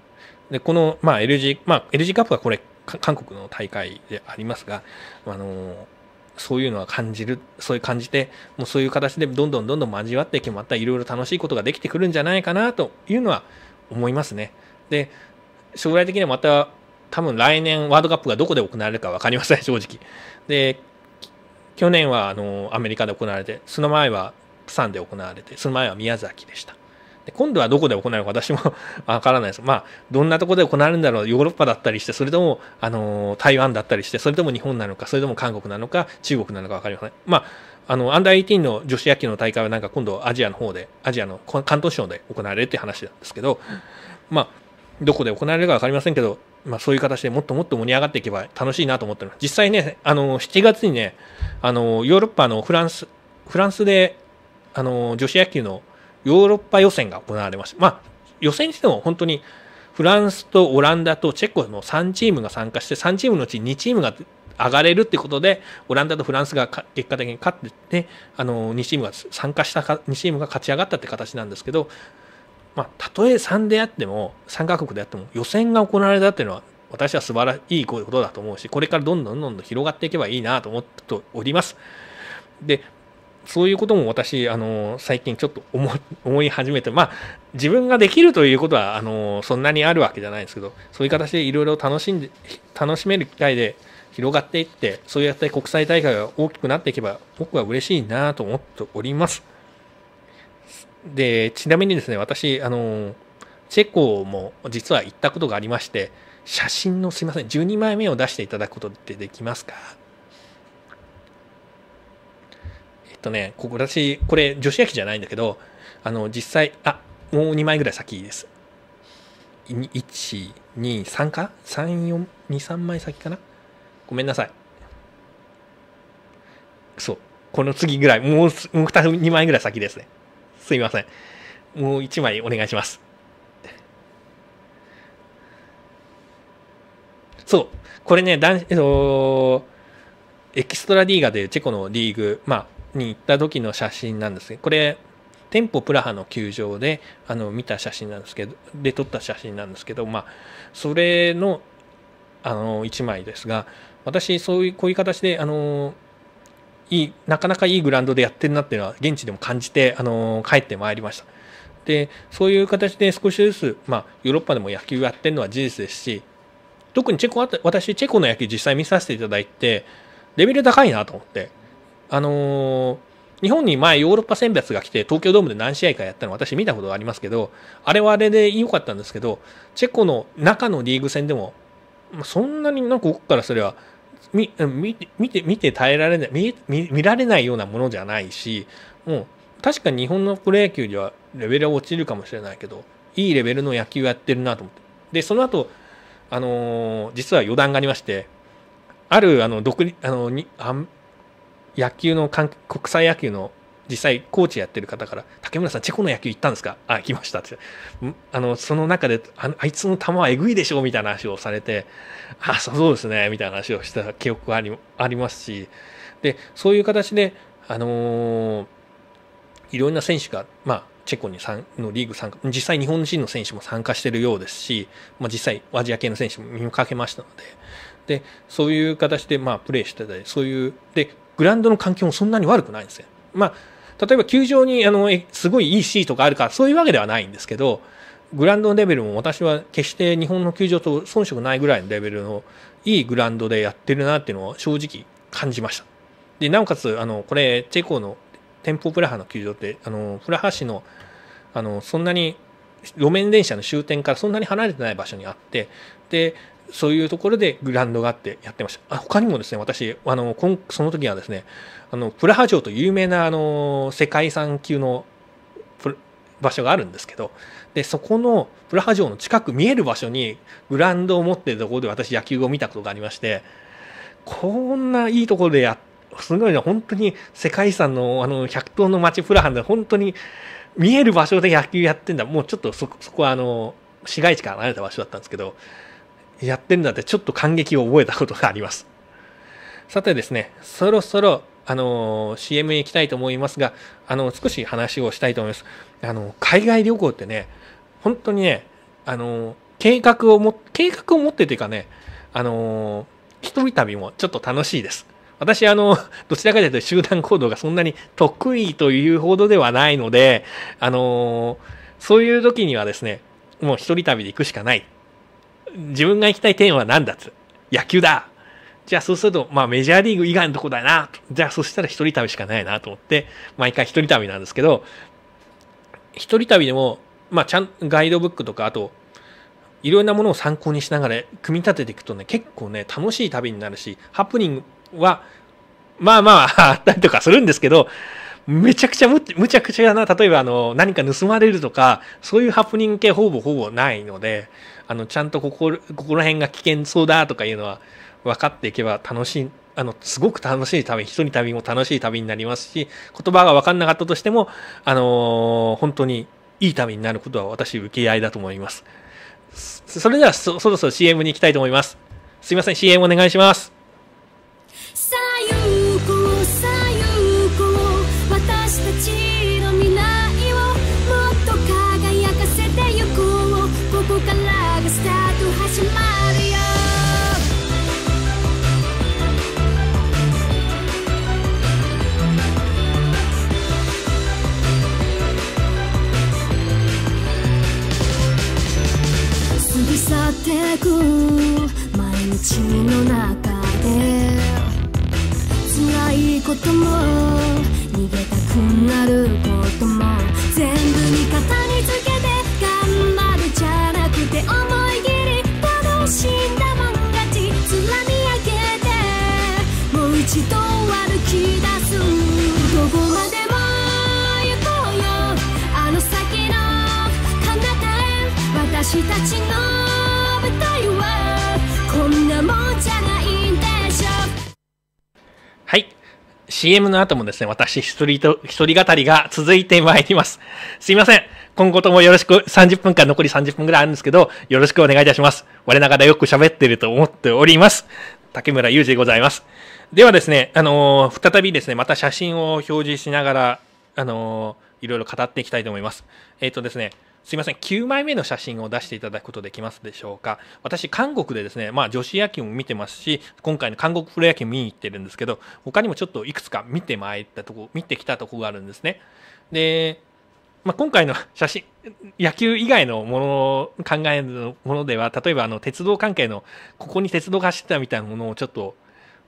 で、この、まあ、LG、まあ、LG カップはこれ、韓国の大会でありますが、あの、そういうのは感じる、そういう感じて、もうそういう形でどんどんどんどん交わって決まったいろいろ楽しいことができてくるんじゃないかなというのは思いますね。で、将来的にはまた多分来年ワールドカップがどこで行われるか分かりません、正直。で、去年はあのアメリカで行われて、その前はプサンで行われて、その前は宮崎でした。で今度はどこで行われるか私も わからないです。まあ、どんなところで行われるんだろう。ヨーロッパだったりして、それとも、あのー、台湾だったりして、それとも日本なのか、それとも韓国なのか、中国なのかわかりません。まあ、あの、アンダー18の女子野球の大会はなんか今度アジアの方で、アジアの関東省で行われるっていう話なんですけど、まあ、どこで行われるかわかりませんけど、まあ、そういう形でもっともっと盛り上がっていけば楽しいなと思ってます。実際ね、あの、7月にね、あの、ヨーロッパのフランス、フランスで、あの、女子野球のヨーロッパ予選が行われました。まあ、予選にしても本当にフランスとオランダとチェコの3チームが参加して、3チームのうち2チームが上がれるってことで、オランダとフランスが結果的に勝って、あの2チームが参加した2チームが勝ち上がったって形なんですけど、まあ、たとえ3であっても、3カ国であっても、予選が行われたっていうのは、私は素晴らしいことだと思うし、これからどんどんどんどん広がっていけばいいなと思っております。で、そういうことも私、あの、最近ちょっと 思い始めて、まあ、自分ができるということは、あの、そんなにあるわけじゃないんですけど、そういう形でいろいろ楽しんで、楽しめる機会で広がっていって、そうやって国際大会が大きくなっていけば、僕は嬉しいなと思っております。で、ちなみにですね、私、あの、チェコも実は行ったことがありまして、写真のすいません、12枚目を出していただくことってできますかとね、ここ私、これ女子野球じゃないんだけど、あの、実際、あ、もう2枚ぐらい先です。1、2、3か ?3、4、2、3枚先かなごめんなさい。そう。この次ぐらい、もう、もう2、枚ぐらい先ですね。すいません。もう1枚お願いします。そう。これね、男、えっと、エキストラリーガというチェコのリーグ、まあ、に行った時の写真なんですけどこれ店舗プラハの球場であの見た写真なんですけどで撮った写真なんですけど、まあ、それのあの1枚ですが私そういうこういう形であのいいなかなかいいグラウンドでやってるなっていうのは現地でも感じてあの帰ってまいりました。でそういう形で少しずつ、まあ、ヨーロッパでも野球やってるのは事実ですし特にチェコ私チェコの野球実際見させていただいてレベル高いなと思ってあのー、日本に前ヨーロッパ選抜が来て東京ドームで何試合かやったの私見たことありますけど、あれはあれで良かったんですけど、チェコの中のリーグ戦でも、そんなになんか奥からそれは見て、見て耐えられない見、見られないようなものじゃないし、もう確かに日本のプロ野球ではレベルは落ちるかもしれないけど、いいレベルの野球やってるなと思って。で、その後、あのー、実は余談がありまして、ある、あの、独立、あの、にあ野球の国際野球の実際コーチやってる方から「竹村さんチェコの野球行ったんですかあ」行きましたってあのその中でああいつの球はえぐいでしょみたいな話をされて「あそうですね」みたいな話をした記憶がありありますしでそういう形で、あのー、いろんな選手が、まあ、チェコにのリーグ参加実際日本人の選手も参加してるようですし、まあ、実際アジア系の選手も見かけましたのででそういう形でまあプレーしてたりそういうでグラウンドの環境もそんなに悪くないんですよ。まあ、例えば球場にあのすごいいいシートがあるかそういうわけではないんですけど、グラウンドのレベルも私は決して日本の球場と遜色ないぐらいのレベルのいいグラウンドでやってるなっていうのを正直感じました。で、なおかつ、あの、これ、チェコの店舗プラハの球場って、あの、プラハ市の、あの、そんなに路面電車の終点からそんなに離れてない場所にあって、で、そういうところでグランドがあってやってました。あ他にもですね、私、あのこんその時はですね、あのプラハ城という有名なあの世界遺産級の場所があるんですけど、でそこのプラハ城の近く見える場所にグラウンドを持っているところで私野球を見たことがありまして、こんないいところでやすごいな、本当に世界遺産のあの100頭の町プラハンで本当に見える場所で野球やってんだ。もうちょっとそこはあの市街地から離れた場所だったんですけど、やってるんだってちょっと感激を覚えたことがあります。さてですね、そろそろあの CM に行きたいと思いますが、あの少し話をしたいと思います。あの海外旅行ってね、本当にね、あの計画をも計画を持ってというかね、あの一人旅もちょっと楽しいです。私、あの、どちらかというと集団行動がそんなに得意というほどではないので、あのそういう時にはですね、もう一人旅で行くしかない。自分が行きたいテーマは何だっつ野球だじゃあそうすると、まあメジャーリーグ以外のとこだなじゃあそしたら一人旅しかないなと思って、毎回一人旅なんですけど、一人旅でも、まあちゃん、ガイドブックとか、あと、いろんなものを参考にしながら組み立てていくとね、結構ね、楽しい旅になるし、ハプニングは、まあまあ、あったりとかするんですけど、めちゃくちゃむちゃくちゃな、例えばあの、何か盗まれるとか、そういうハプニング系ほぼほぼないので、あのちゃんとここここら辺が危険そうだとかいうのは分かっていけば楽しいあのすごく楽しい旅一人旅も楽しい旅になりますし言葉が分かんなかったとしても、あのー、本当にいい旅になることは私受け合いだと思いますそれではそろそろ CM に行きたいと思いますすいません CM お願いしますく毎日の中で辛いことも逃げたくなることも全部味方につけて頑張るじゃなくて思い切り楽しんだもん勝ちつらみ上げてもう一度歩き出すどこまでも行こうよあの先の彼方へ私たちの CM の後もですね、私一人と、一人語りが続いてまいります。すいません。今後ともよろしく、30分間残り30分ぐらいあるんですけど、よろしくお願いいたします。我ながらよく喋ってると思っております。竹村祐二でございます。ではですね、あのー、再びですね、また写真を表示しながら、あのー、いろいろ語っていきたいと思います。えっ、ー、とですね、すいません9枚目の写真を出していただくことできますでしょうか私韓国でですねまあ女子野球も見てますし今回の韓国プロ野球見に行ってるんですけど他にもちょっといくつか見てまいったとこ見てきたとこがあるんですねでまあ、今回の写真、野球以外のものを考えるものでは、例えばあの鉄道関係の、ここに鉄道が走ってたみたいなものをちょっと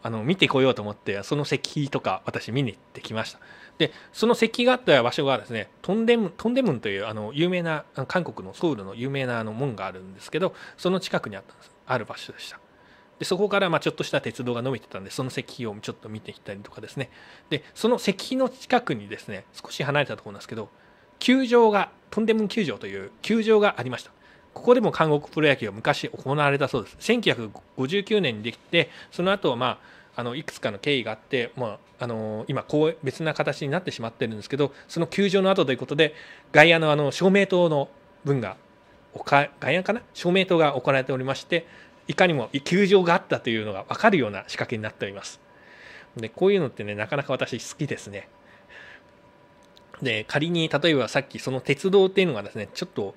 あの見てこようと思って、その石碑とか私見に行ってきました。でその石碑があった場所がですねトンデムトンデムンというあの有名な韓国のソウルの有名なあの門があるんですけどその近くにあったんですある場所でしたでそこからまちょっとした鉄道が伸びてたんでその石碑をちょっと見ていったりとかですねでその石碑の近くにですね少し離れたところなんですけど球場がトンデムン球場という球場がありましたここでも韓国プロ野球は昔行われたそうです1959年にできてその後はまああのいくつかの経緯があって、まあ、あの今こう別な形になってしまってるんですけどその球場の後ということで外野のあの照明灯の分が外野かな照明灯が行われておりましていかにも球場があったというのが分かるような仕掛けになっておりますでこういうのってねなかなか私好きですねで仮に例えばさっきその鉄道っていうのがですねちょっと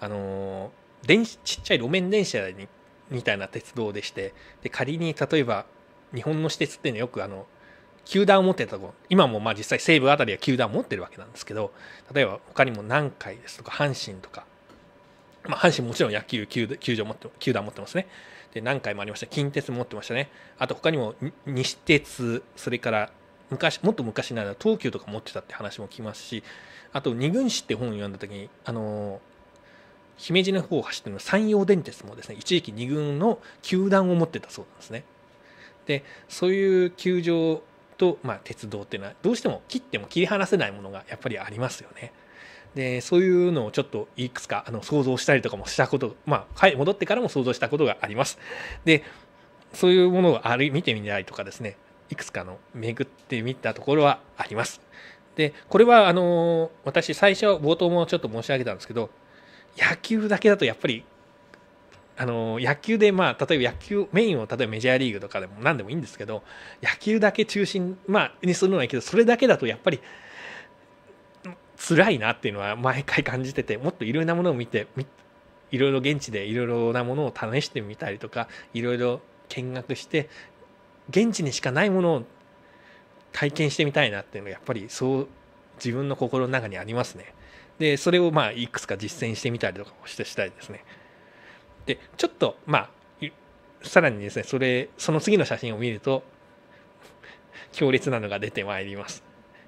あの電ちっちゃい路面電車にみたいな鉄道でしてで仮に例えば日本の私鉄っていうのはよくあの球団を持ってたところ今もまあ実際西武あたりは球団を持ってるわけなんですけど例えば他にも南海ですとか阪神とか、まあ、阪神もちろん野球球球場持って球団持ってますねで南海もありました近鉄も持ってましたねあと他にも西鉄それから昔もっと昔なら東急とか持ってたって話もきますしあと二軍師って本を読んだ時にあの姫路の方を走ってるの山陽電鉄もですね一時期二軍の球団を持ってたそうなんですねでそういう球場と、まあ、鉄道っていうのはどうしても切っても切り離せないものがやっぱりありますよね。でそういうのをちょっといくつかあの想像したりとかもしたことまあ、はい、戻ってからも想像したことがあります。でそういうものをある見てみたりとかですねいくつかの巡ってみたところはあります。でこれはあの私最初冒頭もちょっと申し上げたんですけど野球だけだとやっぱりあの野球で、まあ、例えば野球メインを例えばメジャーリーグとかでも何でもいいんですけど野球だけ中心、まあ、にするのはいいけどそれだけだとやっぱり辛いなっていうのは毎回感じててもっといろんなものを見ていろいろ現地でいろいろなものを試してみたりとかいろいろ見学して現地にしかないものを体験してみたいなっていうのがやっぱりそう自分の心の中にありますね。でそれをまあいくつか実践してみたりとかしてしたいですね。でちょっとまあさらにですねそれその次の写真を見ると強烈なのが出てまいります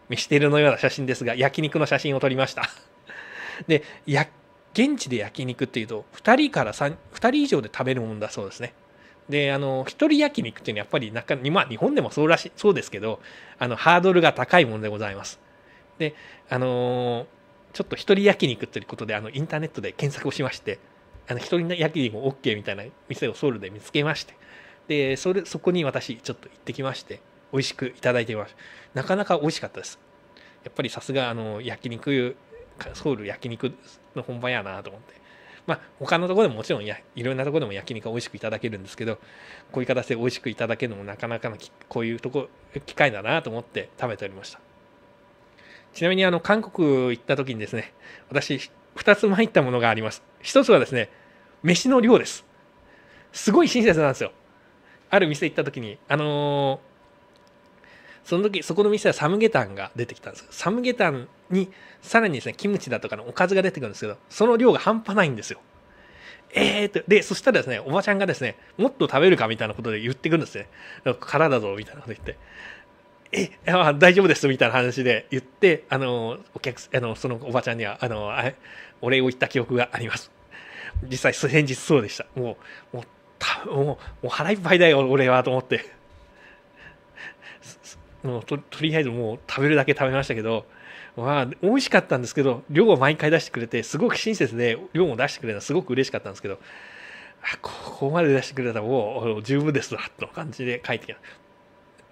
ミステルのような写真ですが焼肉の写真を撮りましたでや現地で焼肉っていうと2人から2人以上で食べるもんだそうですねであの1人焼肉っていうのはやっぱりなか、まあ、日本でもそうらしいそうですけどあのハードルが高いものでございますであのー、ちょっと1人焼肉ということであのインターネットで検索をしましてあの一人焼きでも OK みたいな店をソウルで見つけましてでそれそこに私ちょっと行ってきまして美味しくいただいてみましたなかなか美味しかったですやっぱりさすがあの焼肉ソウル焼肉の本場やなと思ってまあ他のところでももちろんやいろんなところでも焼肉美味しくいただけるんですけどこういう形で美味しくいただけるのもなかなかのこういうとこ機会だなと思って食べておりましたちなみにあの韓国行った時にですね私2つ参ったものがあります1つはですね飯の量ですすごい親切なんですよある店行った時にあのー、その時そこの店はサムゲタンが出てきたんですサムゲタンにさらにですねキムチだとかのおかずが出てくるんですけどその量が半端ないんですよえーと、で、そしたらですね、おばちゃんがですね、もっと食べるかみたいなことで言ってくるんですね。かだぞ、みたいなこと言って。え、あ大丈夫ですみたいな話で言って、あの、お客、あの、そのおばちゃんには、あの、あお礼を言った記憶があります。実際、先日そうでした。もう、もう、たもうもう腹いっぱいだよ、俺は、と思って。もうと、とりあえずもう食べるだけ食べましたけど、まあ、美味しかったんですけど、量を毎回出してくれて、すごく親切で量も出してくれたのすごく嬉しかったんですけど、あここまで出してくれたらもう十分ですわ、と感じで帰ってきた。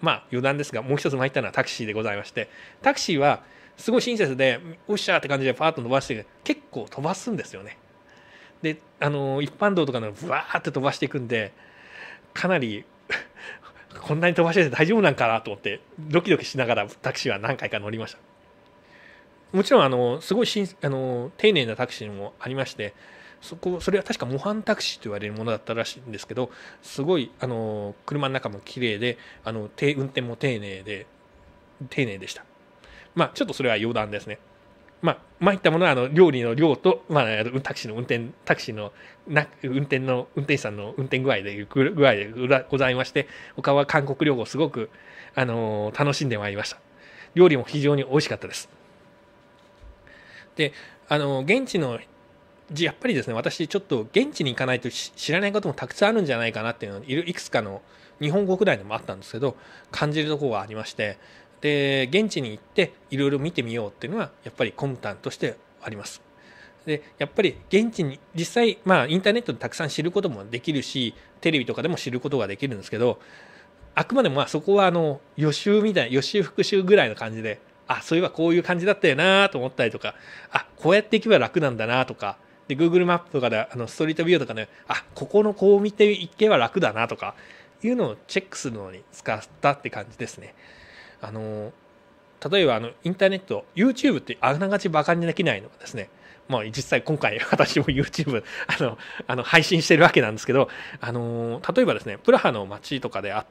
まあ余談ですがもう一つ参ったのはタクシーでございましてタクシーはすごい親切でおっしゃーって感じでパーッと伸ばして結構飛ばすんですよねであの一般道とかのブワーって飛ばしていくんでかなり こんなに飛ばしてて大丈夫なんかなと思ってドキドキしながらタクシーは何回か乗りましたもちろんあのすごいしんあの丁寧なタクシーもありましてそこそれは確か模範タクシーと言われるものだったらしいんですけどすごいあの車の中も綺麗であの運転も丁寧で丁寧でしたまあちょっとそれは余談ですねまあ、参ったものはあの料理の量と、まあ、タクシーの運転、タクシーのな運転の運転手さんの運転具合で具合でございまして、他は韓国旅行すごく、あの楽しんでまいりました。料理も非常に美味しかったです。で、あの現地のじやっぱりですね私ちょっと現地に行かないと知らないこともたくさんあるんじゃないかなっていうのをいくつかの日本国内でもあったんですけど感じるところがありましてで現地に行っていろいろ見てみようっていうのはやっぱりコムタンとしてあります。でやっぱり現地に実際、まあ、インターネットでたくさん知ることもできるしテレビとかでも知ることができるんですけどあくまでもまあそこはあの予習みたいな予習復習ぐらいの感じであそういえばこういう感じだったよなと思ったりとかあこうやっていけば楽なんだなとかで、Google マップとかで、あの、ストリートビューとかね、あ、ここのこう見ていけば楽だなとか、いうのをチェックするのに使ったって感じですね。あの、例えばあの、インターネット、YouTube ってあながちバカにできないのがですね、まあ実際今回 私も YouTube、あの、あの配信してるわけなんですけど、あの、例えばですね、プラハの街とかであ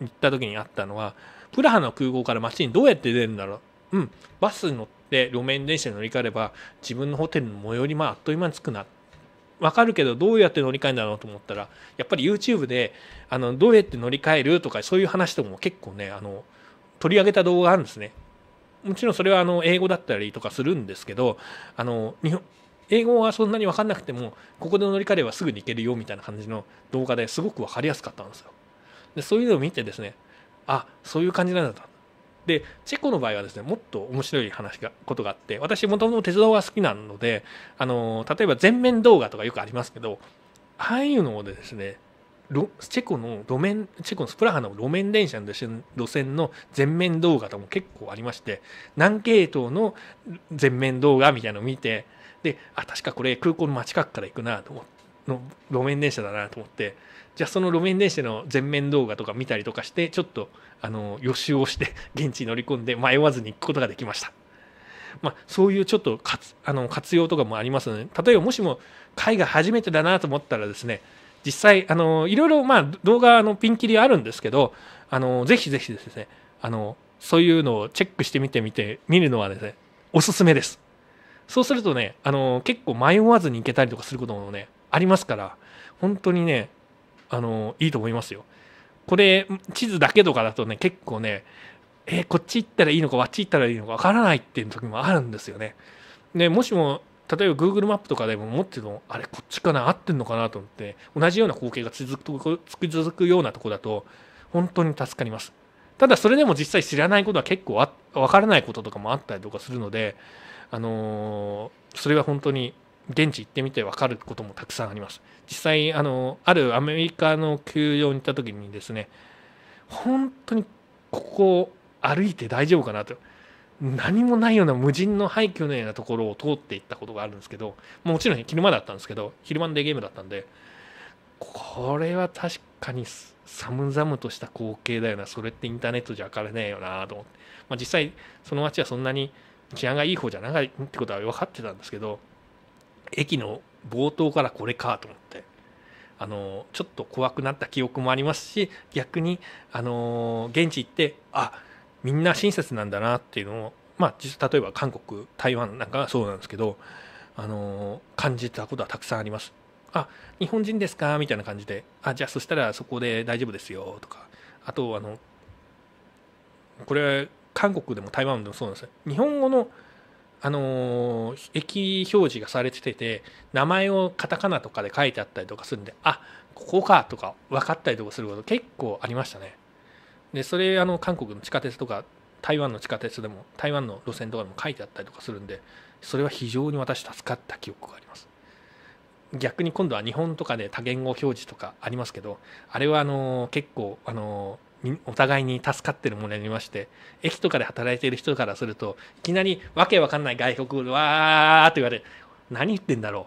行った時にあったのは、プラハの空港から街にどうやって出るんだろううん、バスに乗ってで路面電車に乗り換えれば自分のホテルの最寄りまああっという間に着くなわかるけどどうやって乗り換えるんだろうと思ったらやっぱり YouTube であのどうやって乗り換えるとかそういう話とかも結構ねあの取り上げた動画があるんですねもちろんそれはあの英語だったりとかするんですけどあの日本英語はそんなに分かんなくてもここで乗り換えればすぐに行けるよみたいな感じの動画ですごく分かりやすかったんですよでそういうのを見てですねあそういう感じなんだとでチェコの場合はですねもっと面白い話がことがあって私もともと鉄道が好きなのであの例えば全面動画とかよくありますけどああいうのをですねチェコの路面チェコのスプラハの路面電車の路線の全面動画とも結構ありまして何系統の全面動画みたいなのを見てであ確かこれ空港の近くから行くなと思っての路面電車だなと思ってじゃあその路面電車の全面動画とか見たりとかしてちょっとあの予習をして 現地に乗り込んで迷わずに行くことができました。まあ、そういうちょっとかつあの活用とかもありますので例えばもしも海外初めてだなと思ったらですね実際あのいろいろ、まあ、動画のピンキリあるんですけどあのぜひぜひですねあのそういうのをチェックしてみてみて見るのはですねおすすめですそうするとねあの結構迷わずに行けたりとかすることもねありますから本当にねあのいいと思いますよ。これ地図だけとかだとね結構ねえー、こっち行ったらいいのかあっち行ったらいいのかわからないっていう時もあるんですよね。でもしも例えば Google マップとかでも持っててもあれこっちかな合ってんのかなと思って同じような光景が続く続くようなとこだと本当に助かります。ただそれでも実際知らないことは結構わからないこととかもあったりとかするので、あのー、それは本当に現地行ってみて分かることもたくさんあります実際あのあるアメリカの球場に行った時にですね本当にここ歩いて大丈夫かなと何もないような無人の廃墟のようなところを通っていったことがあるんですけどもちろん昼間だったんですけど昼間でデーゲームだったんでこれは確かに寒々とした光景だよなそれってインターネットじゃ分からねえよなと思って、まあ、実際その街はそんなに治安がいい方じゃないってことは分かってたんですけど駅の冒頭からこれかと思ってあのちょっと怖くなった記憶もありますし逆にあの現地行ってあみんな親切なんだなっていうのをまあ実例えば韓国台湾なんかがそうなんですけどあの感じたことはたくさんあります。あ日本人ですかみたいな感じであじゃあそしたらそこで大丈夫ですよとかあとあのこれ韓国でも台湾でもそうなんですよ日本語のあのー、駅表示がされてて名前をカタカナとかで書いてあったりとかするんであここかとか分かったりとかすること結構ありましたねでそれあの韓国の地下鉄とか台湾の地下鉄でも台湾の路線とかでも書いてあったりとかするんでそれは非常に私助かった記憶があります逆に今度は日本とかで多言語表示とかありますけどあれはあの結構あのお互いに助かってるものになりまして駅とかで働いている人からするといきなりわけわかんない外国語わーって言われて、何言ってんだろ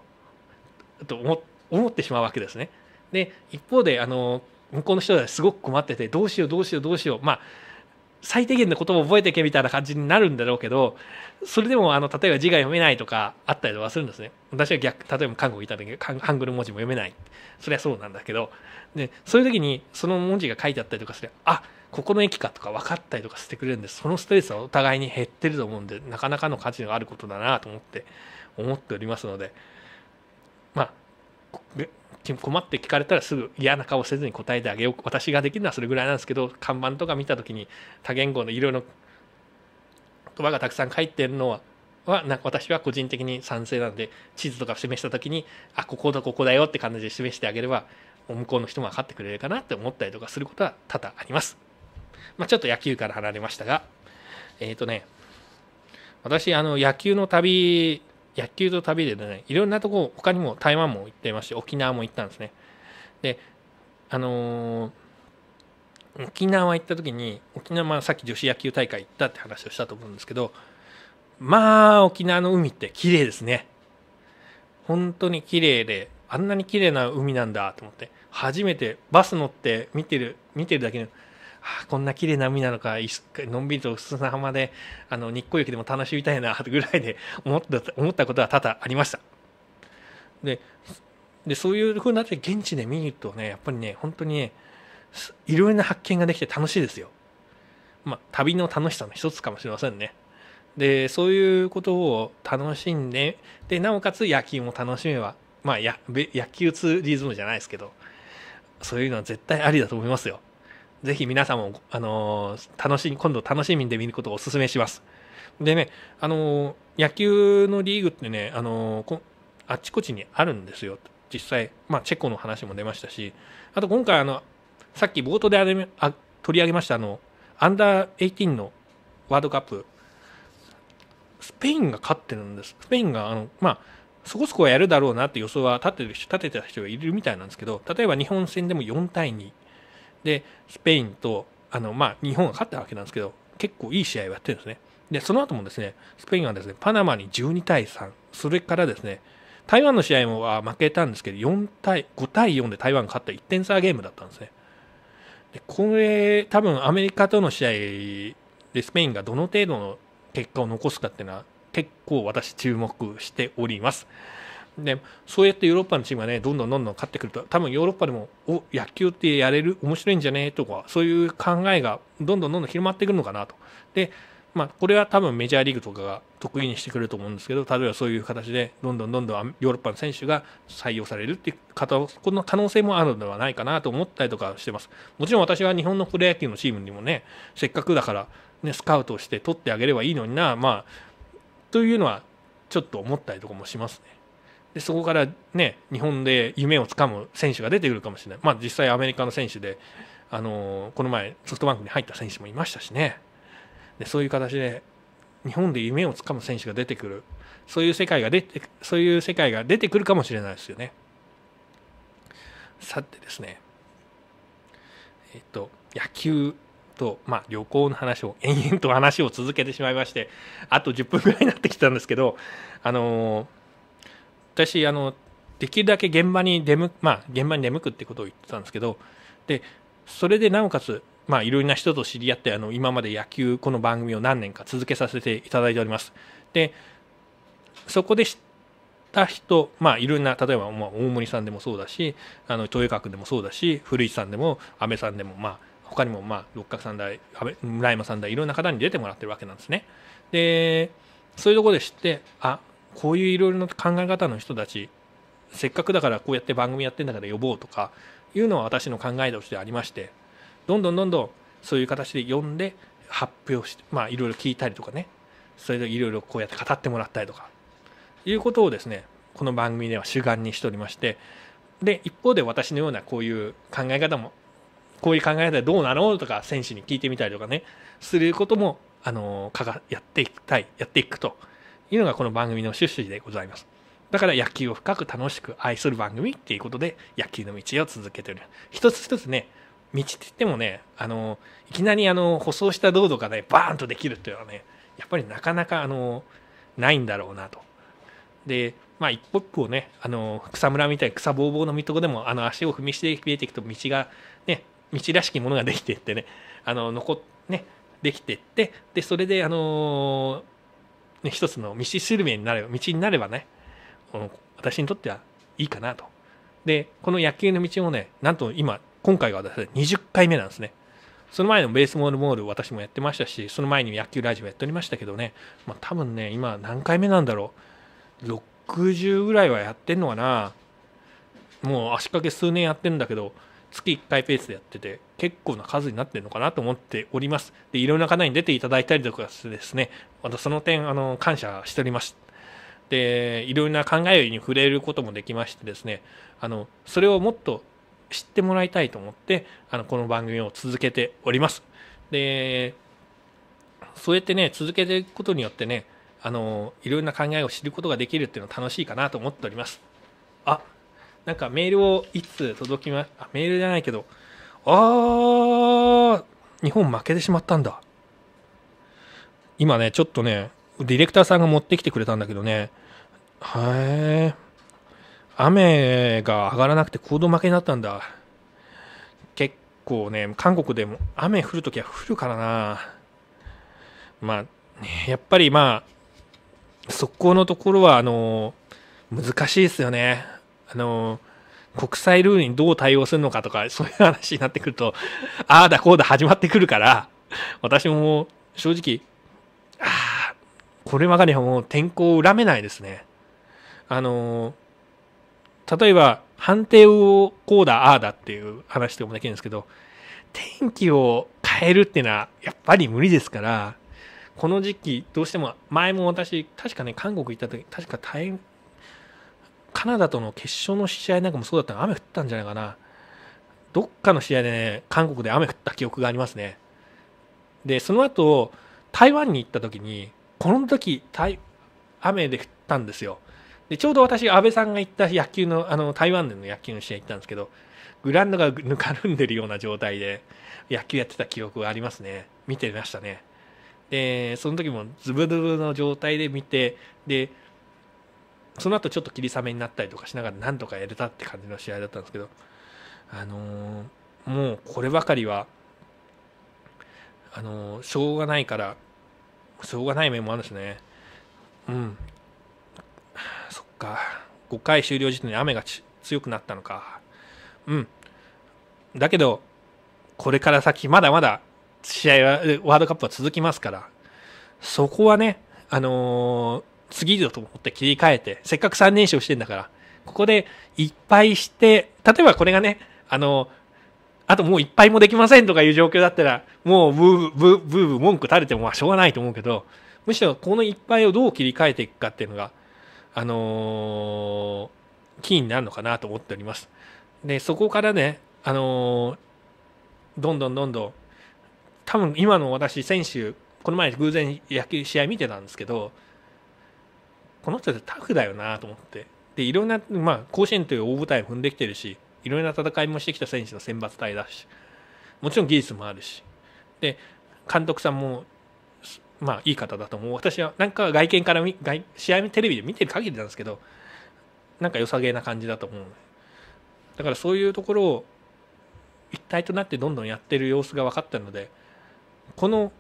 うと思思ってしまうわけですね。で一方であの向こうの人はすごく困っててどうしようどうしようどうしようまあ最低限のことを覚えてけみたいな感じになるんだろうけどそれでもあの例えば字が読めないとかあったりとかするんですね私は逆例えば韓国った時ハングル文字も読めないそりゃそうなんだけどでそういう時にその文字が書いてあったりとかればあここの駅かとか分かったりとかしてくれるんでそのストレスはお互いに減ってると思うんでなかなかの価値があることだなと思って思っておりますのでまあ困って聞かれたらすぐ嫌な顔せずに答えてあげよう私ができるのはそれぐらいなんですけど看板とか見た時に多言語のいろいろ言葉がたくさん書いてるのははな私は個人的に賛成なんで地図とか示した時にあここだここだよって感じで示してあげれば向こうの人も分かってくれるかなって思ったりとかすることは多々あります。まあ、ちょっと野球から離れましたがえっ、ー、とね私あの野球の旅野球と旅でねいろんなとこ他にも台湾も行ってまして沖縄も行ったんですね。であのー沖縄行った時に沖縄、さっき女子野球大会行ったって話をしたと思うんですけどまあ、沖縄の海って綺麗ですね。本当に綺麗で、あんなに綺麗な海なんだと思って、初めてバス乗って見てる、見てるだけで、ああこんな綺麗な海なのか、のんびりと砂浜で、あの、日光浴でも楽しみたいな、ぐらいで思った、思ったことは多々ありました。で、で、そういう風になって現地で見るとね、やっぱりね、本当にね、いろいろな発見ができて楽しいですよ。まあ、旅の楽しさの一つかもしれませんね。でそういうことを楽しんででなおかつ野球も楽しめば、まあ、や野球ツーリズムじゃないですけどそういうのは絶対ありだと思いますよ。ぜひ皆さんも、あのー、楽し今度楽しみで見ることをお勧めします。でね、あのー、野球のリーグってね、あのー、あっちこちにあるんですよ。実際、まあ、チェコの話も出ましたし、あと今回、あの、さっき冒頭であれあ取り上げました、あの、アンダー18のワールドカップスペインが勝ってるんです。スペインが、あの、まあ、そこそこやるだろうなって予想は立てる立てた人がいるみたいなんですけど、例えば日本戦でも4対2。で、スペインと、あの、まあ、日本が勝ったわけなんですけど、結構いい試合をやってるんですね。で、その後もですね、スペインはですね、パナマに12対3。それからですね、台湾の試合もは負けたんですけど、4対、5対4で台湾が勝った1点差ゲームだったんですね。で、これ、多分アメリカとの試合でスペインがどの程度の結果を残すかっていうのは結構私注目しております。でそうやってヨーロッパのチームがねどんどんどんどん勝ってくると多分ヨーロッパでもお野球ってやれる面白いんじゃねえとかそういう考えがどんどんどんどん広まってくるのかなとで、まあ、これは多分メジャーリーグとかが得意にしてくれると思うんですけど例えばそういう形でどんどんどんどんヨーロッパの選手が採用されるっていう方この可能性もあるのではないかなと思ったりとかしてますもちろん私は日本のプロ野球のチームにもねせっかくだからね、スカウトして取ってあげればいいのにな、まあ、というのはちょっと思ったりとかもしますね。でそこからね、日本で夢をつかむ選手が出てくるかもしれない。まあ実際アメリカの選手で、あのー、この前ソフトバンクに入った選手もいましたしね。でそういう形で日本で夢をつかむ選手が出てくる。そういう世界が出て、そういう世界が出てくるかもしれないですよね。さてですね。えっと、野球と、まあ、旅行の話を延々と話を続けてしまいましてあと10分ぐらいになってきたんですけどあの私あのできるだけ現場に出向,、まあ、現場に出向くってことを言ってたんですけどでそれでなおかつまあ、いろいろな人と知り合ってあの今まで野球この番組を何年か続けさせていただいております。でそこで知った人、まあ、いろんな例えば、まあ、大森さんでもそうだしあの豊川君でもそうだし古市さんでも阿部さんでも、まあ、他にもまあ六角三代村山三代いろんな方に出てもらってるわけなんですねでそういうところで知ってあこういういろいろな考え方の人たちせっかくだからこうやって番組やってんだから呼ぼうとかいうのは私の考えとしてありましてどんどんどんどんそういう形で呼んで発表してまあいろいろ聞いたりとかねそれでいろいろこうやって語ってもらったりとかいうことをですねこの番組では主眼にしておりましてで一方で私のようなこういう考え方もこういう考え方どうなのとか選手に聞いてみたりとかねすることもあのかがやっていきたいやっていくというのがこの番組の趣旨でございます。だから野球を深く楽しく愛する番組っていうことで野球の道を続けてる。一つ一つね、道って言ってもね、あの、いきなりあの、舗装した道路がね、バーンとできるっていうのはね、やっぱりなかなかあの、ないんだろうなと。で、まあ一歩一歩ね、あの、草むらみたい草ぼうぼうのみとこでもあの足を踏みして見えていくと道がね、道らしきものができてってねあの残ねできてってでそれであのね、一つの道しるべになれば道になればね私にとってはいいかなとでこの野球の道もねなんと今今回が私は20回目なんですねその前のベースボールボール私もやってましたしその前に野球ラジオやっておりましたけどね、まあ、多分ね今何回目なんだろう60ぐらいはやってんのかなもう足掛け数年やってんだけど月1回ペースでやってて、結構な数になってるのかなと思っております。で、いろんな方に出ていただいたりとかしてですね、またその点、あの、感謝しております。で、いろんな考えに触れることもできましてですね、あの、それをもっと知ってもらいたいと思って、あの、この番組を続けております。で、そうやってね、続けていくことによってね、あの、いろんな考えを知ることができるっていうのは楽しいかなと思っております。あ、なんかメールをいつ届きま、あ、メールじゃないけど、あー、日本負けてしまったんだ。今ね、ちょっとね、ディレクターさんが持ってきてくれたんだけどね、はい。雨が上がらなくて行動負けになったんだ。結構ね、韓国でも雨降るときは降るからな。まあ、やっぱりまあ、速攻のところは、あの、難しいですよね。あの国際ルールにどう対応するのかとか、そういう話になってくると、ああだこうだ始まってくるから、私も正直、ああ、こればかりはもう天候を恨めないですね。あの、例えば判定をこうだああだっていう話でもできるんですけど、天気を変えるっていうのはやっぱり無理ですから、この時期どうしても前も私確かね韓国行った時確か台カナダとの決勝の試合なんかもそうだったが雨降ったんじゃないかなどっかの試合でね韓国で雨降った記憶がありますねでその後台湾に行った時にこの時台雨で降ったんですよでちょうど私安倍さんが行った野球のあの台湾での野球の試合行ったんですけどグラウンドがぬかるんでるような状態で野球やってた記憶がありますね見てましたねでその時もズブズブの状態で見てでその後ちょっと霧雨になったりとかしながらなんとかやれたって感じの試合だったんですけど、あのー、もうこればかりはあのー、しょうがないからしょうがない面もあるしねうんそっか5回終了時点で雨が強くなったのかうんだけどこれから先まだまだ試合はワールドカップは続きますからそこはねあのー次だと思って切り替えて、せっかく3連勝してんだから、ここでいっぱいして、例えばこれがね、あの、あともういっぱいもできませんとかいう状況だったら、もうブーブー、ブーブー文句垂れてもしょうがないと思うけど、むしろこのいっぱいをどう切り替えていくかっていうのが、あのー、キーになるのかなと思っております。で、そこからね、あのー、どんどんどんどん、多分今の私、選手、この前偶然野球試合見てたんですけど、この人っタフだよなと思ってでいろんな、まあ、甲子園という大舞台を踏んできてるしいろんな戦いもしてきた選手の選抜隊だしもちろん技術もあるしで監督さんもまあいい方だと思う私はなんか外見から外試合テレビで見てる限りなんですけどなんか良さげな感じだと思うだからそういうところを一体となってどんどんやってる様子が分かったのでこの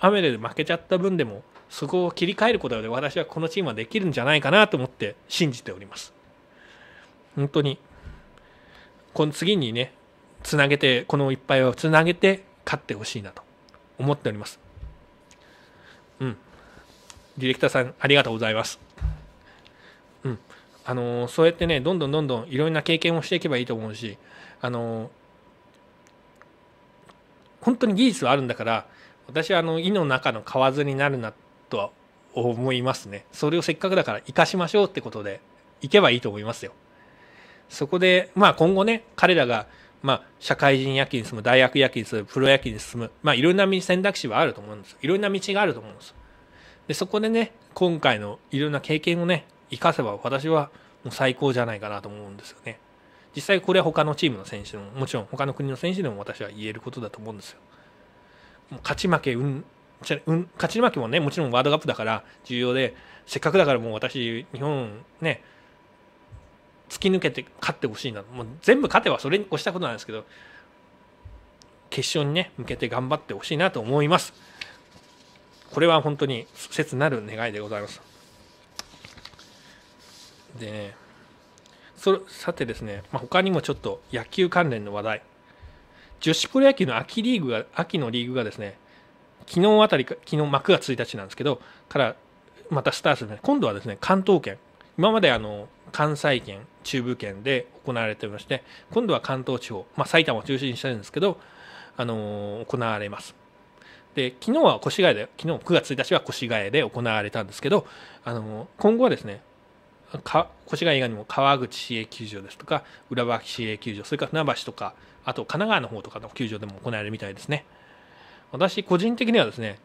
雨で負けちゃった分でもそこを切り替えることで私はこのチームはできるんじゃないかなと思って信じております本当にこの次にねつなげてこの一敗をつなげて勝ってほしいなと思っておりますうんディレクターさんありがとうございますうんあのー、そうやってねどんどんどんどんいろんな経験をしていけばいいと思うしあのー、本当に技術はあるんだから私はあの胃の中の蛙になるなっとは思いますね。それをせっかくだから生かしましょうってことで、行けばいいと思いますよ。そこで、まあ今後ね、彼らが、まあ、社会人野球に進む、大学野球に進む、プロ野球に進む、まあ、いろんな選択肢はあると思うんです。いろんな道があると思うんです。で、そこでね、今回のいろんな経験をね、生かせば私はもう最高じゃないかなと思うんですよね。実際これは他のチームの選手でも、もちろん他の国の選手でも私は言えることだと思うんですよ。もう勝ち負け、うん、勝ち負けもね、もちろんワールドカップだから重要で、せっかくだからもう私、日本ね、突き抜けて勝ってほしいな。もう全部勝てばそれに越したことなんですけど、決勝にね、向けて頑張ってほしいなと思います。これは本当に切なる願いでございます。でね、そさてですね、まあ、他にもちょっと野球関連の話題。女子プロ野球の秋リーグが、秋のリーグがですね、昨日あたりか、昨日、ま9月1日なんですけど、からまたスタートする今度はですね、関東圏、今まであの関西圏、中部圏で行われてまして、今度は関東地方、まあ、埼玉を中心にしてるんですけど、あのー、行われます。で昨日は越谷で昨日9月1日は越谷で行われたんですけどあの今後はですね越谷以外にも川口市営球場ですとか浦和市営球場それから船橋とかあと神奈川の方とかの球場でも行われるみたいですね。私個人的にはですね、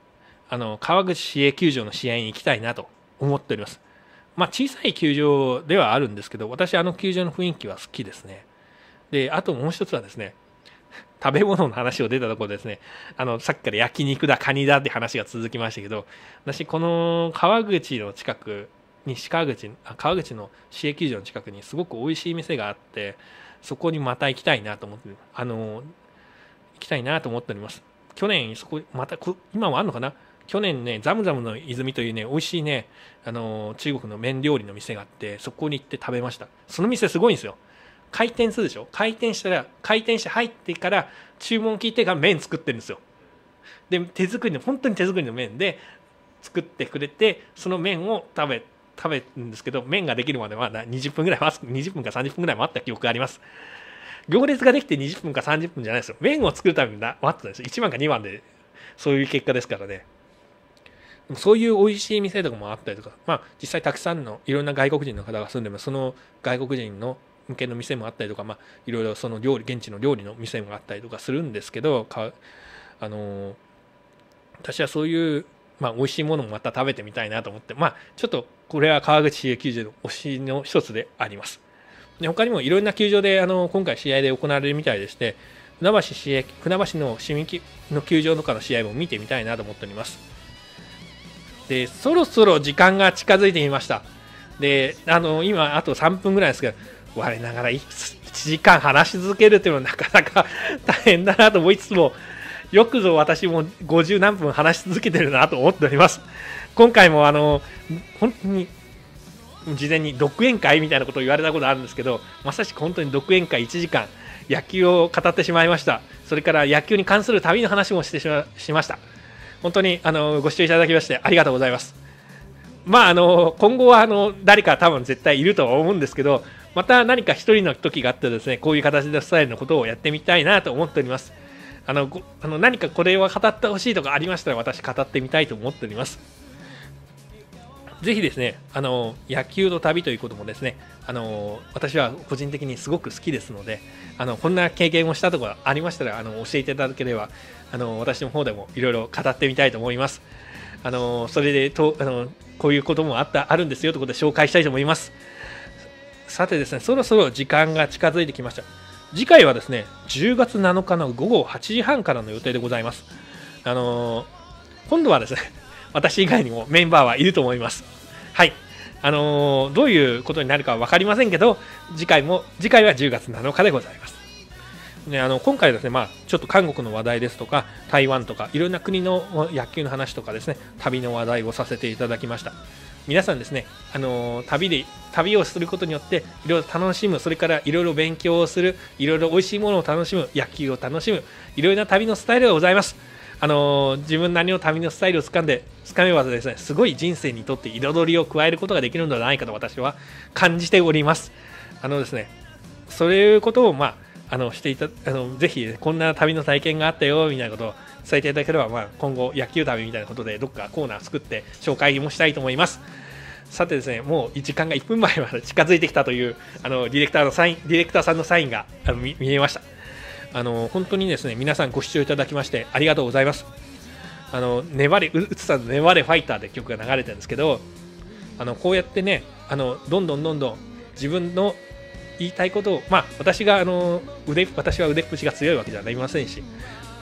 あの、川口市営球場の試合に行きたいなと思っております。まあ、小さい球場ではあるんですけど、私あの球場の雰囲気は好きですね。で、あともう一つはですね、食べ物の話を出たところですね、あの、さっきから焼肉だ、カニだって話が続きましたけど、私、この川口の近く、西川口、川口の市営球場の近くにすごく美味しい店があって、そこにまた行きたいなと思って、あの、行きたいなと思っております。去年、そこ、またこ、今もあるのかな去年ね、ザムザムの泉というね、美味しいね、あのー、中国の麺料理の店があって、そこに行って食べました。その店すごいんですよ。回転するでしょ回転したら、回転して入ってから、注文聞いてから麺作ってるんですよ。で、手作りの、本当に手作りの麺で作ってくれて、その麺を食べ、食べるんですけど、麺ができるまでは20分ぐらいは、20分か30分ぐらいもった記憶があります。行列ができて20分か30分じゃないですよ。麺を作るために待ってたんですよ。1番か2番で、そういう結果ですからね。そういう美味しい店とかもあったりとか、まあ実際たくさんのいろんな外国人の方が住んでます。その外国人の向けの店もあったりとか、まあいろいろその料理、現地の料理の店もあったりとかするんですけど、かあのー、私はそういう、まあ美味しいものもまた食べてみたいなと思って、まあちょっとこれは川口 CA90 の推しの一つであります。で他にもいろんな球場であの今回試合で行われるみたいでして、船橋市営船橋の市民の球場とかの試合も見てみたいなと思っております。で、そろそろ時間が近づいてみました。で、あの、今、あと3分ぐらいですけど、我ながら 1, 時間話し続けるというのはなかなか 大変だなと思いつつも、よくぞ私も50何分話し続けてるなと思っております。今回もあの、本当に事前に独演会みたいなことを言われたことあるんですけど、まさしく本当に独演会1時間、野球を語ってしまいました。それから野球に関する旅の話もしてしましました。本当にあのご視聴いただきましてありがとうございます。まあ、あの今後はあの誰か多分絶対いるとは思うんですけど、また何か1人の時があってですね、こういう形でスタイルのことをやってみたいなと思っております。あのあの何かこれは語ってほしいとかありましたら私語ってみたいと思っております。ぜひですね、あの野球の旅ということもですね、あの私は個人的にすごく好きですので、あのこんな経験をしたとかありましたらあの教えていただければ、あの私の方でもいろいろ語ってみたいと思います。あのそれでとあのこういうこともあったあるんですよということで紹介したいと思います。さてですね、そろそろ時間が近づいてきました。次回はですね、10月7日の午後8時半からの予定でございます。あの今度はですね私以外にもメンバーはいると思います。はい。あのー、どういうことになるかは分かりませんけど、次回も、次回は10月7日でございます。ね、あの今回ですね、まあ、ちょっと韓国の話題ですとか、台湾とか、いろんな国の野球の話とかですね、旅の話題をさせていただきました。皆さんですね、あのー、旅で、旅をすることによって、いろいろ楽しむ、それからいろいろ勉強をする、いろいろ美味しいものを楽しむ、野球を楽しむ、いろいろな旅のスタイルがございます。あの自分なりの旅のスタイルをかんで掴めばですねすごい人生にとって彩りを加えることができるのではないかと私は感じておりますあのですねそういうことをまああのしていたあのぜひこんな旅の体験があったよみたいなことを伝えていただければ、まあ、今後野球旅みたいなことでどっかコーナー作って紹介もしたいと思いますさてですねもう時間が1分前まで近づいてきたというあのディレクターのサインディレクターさんのサインがあの見えましたあの本当にですね皆さんご視聴いただきましてありがとうございます。あの粘れうつさん粘れファイター」で曲が流れてるんですけどあのこうやってねあのどんどんどんどん自分の言いたいことをまあ私があの腕私は腕っぷしが強いわけではありませんし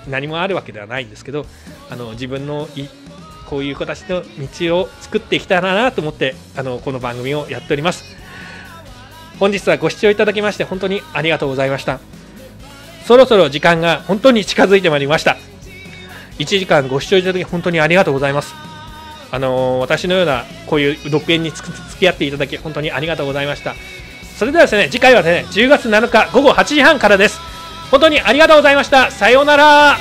何もあるわけではないんですけどあの自分のいこういう形の道を作っていきたいなと思ってあのこの番組をやっております本日はご視聴いただきまして本当にありがとうございましたそろそろ時間が本当に近づいてまいりました1時間ご視聴いただき本当にありがとうございますあのー、私のようなこういう独演につ付き合っていただき本当にありがとうございましたそれではですね次回はね10月7日午後8時半からです本当にありがとうございましたさようなら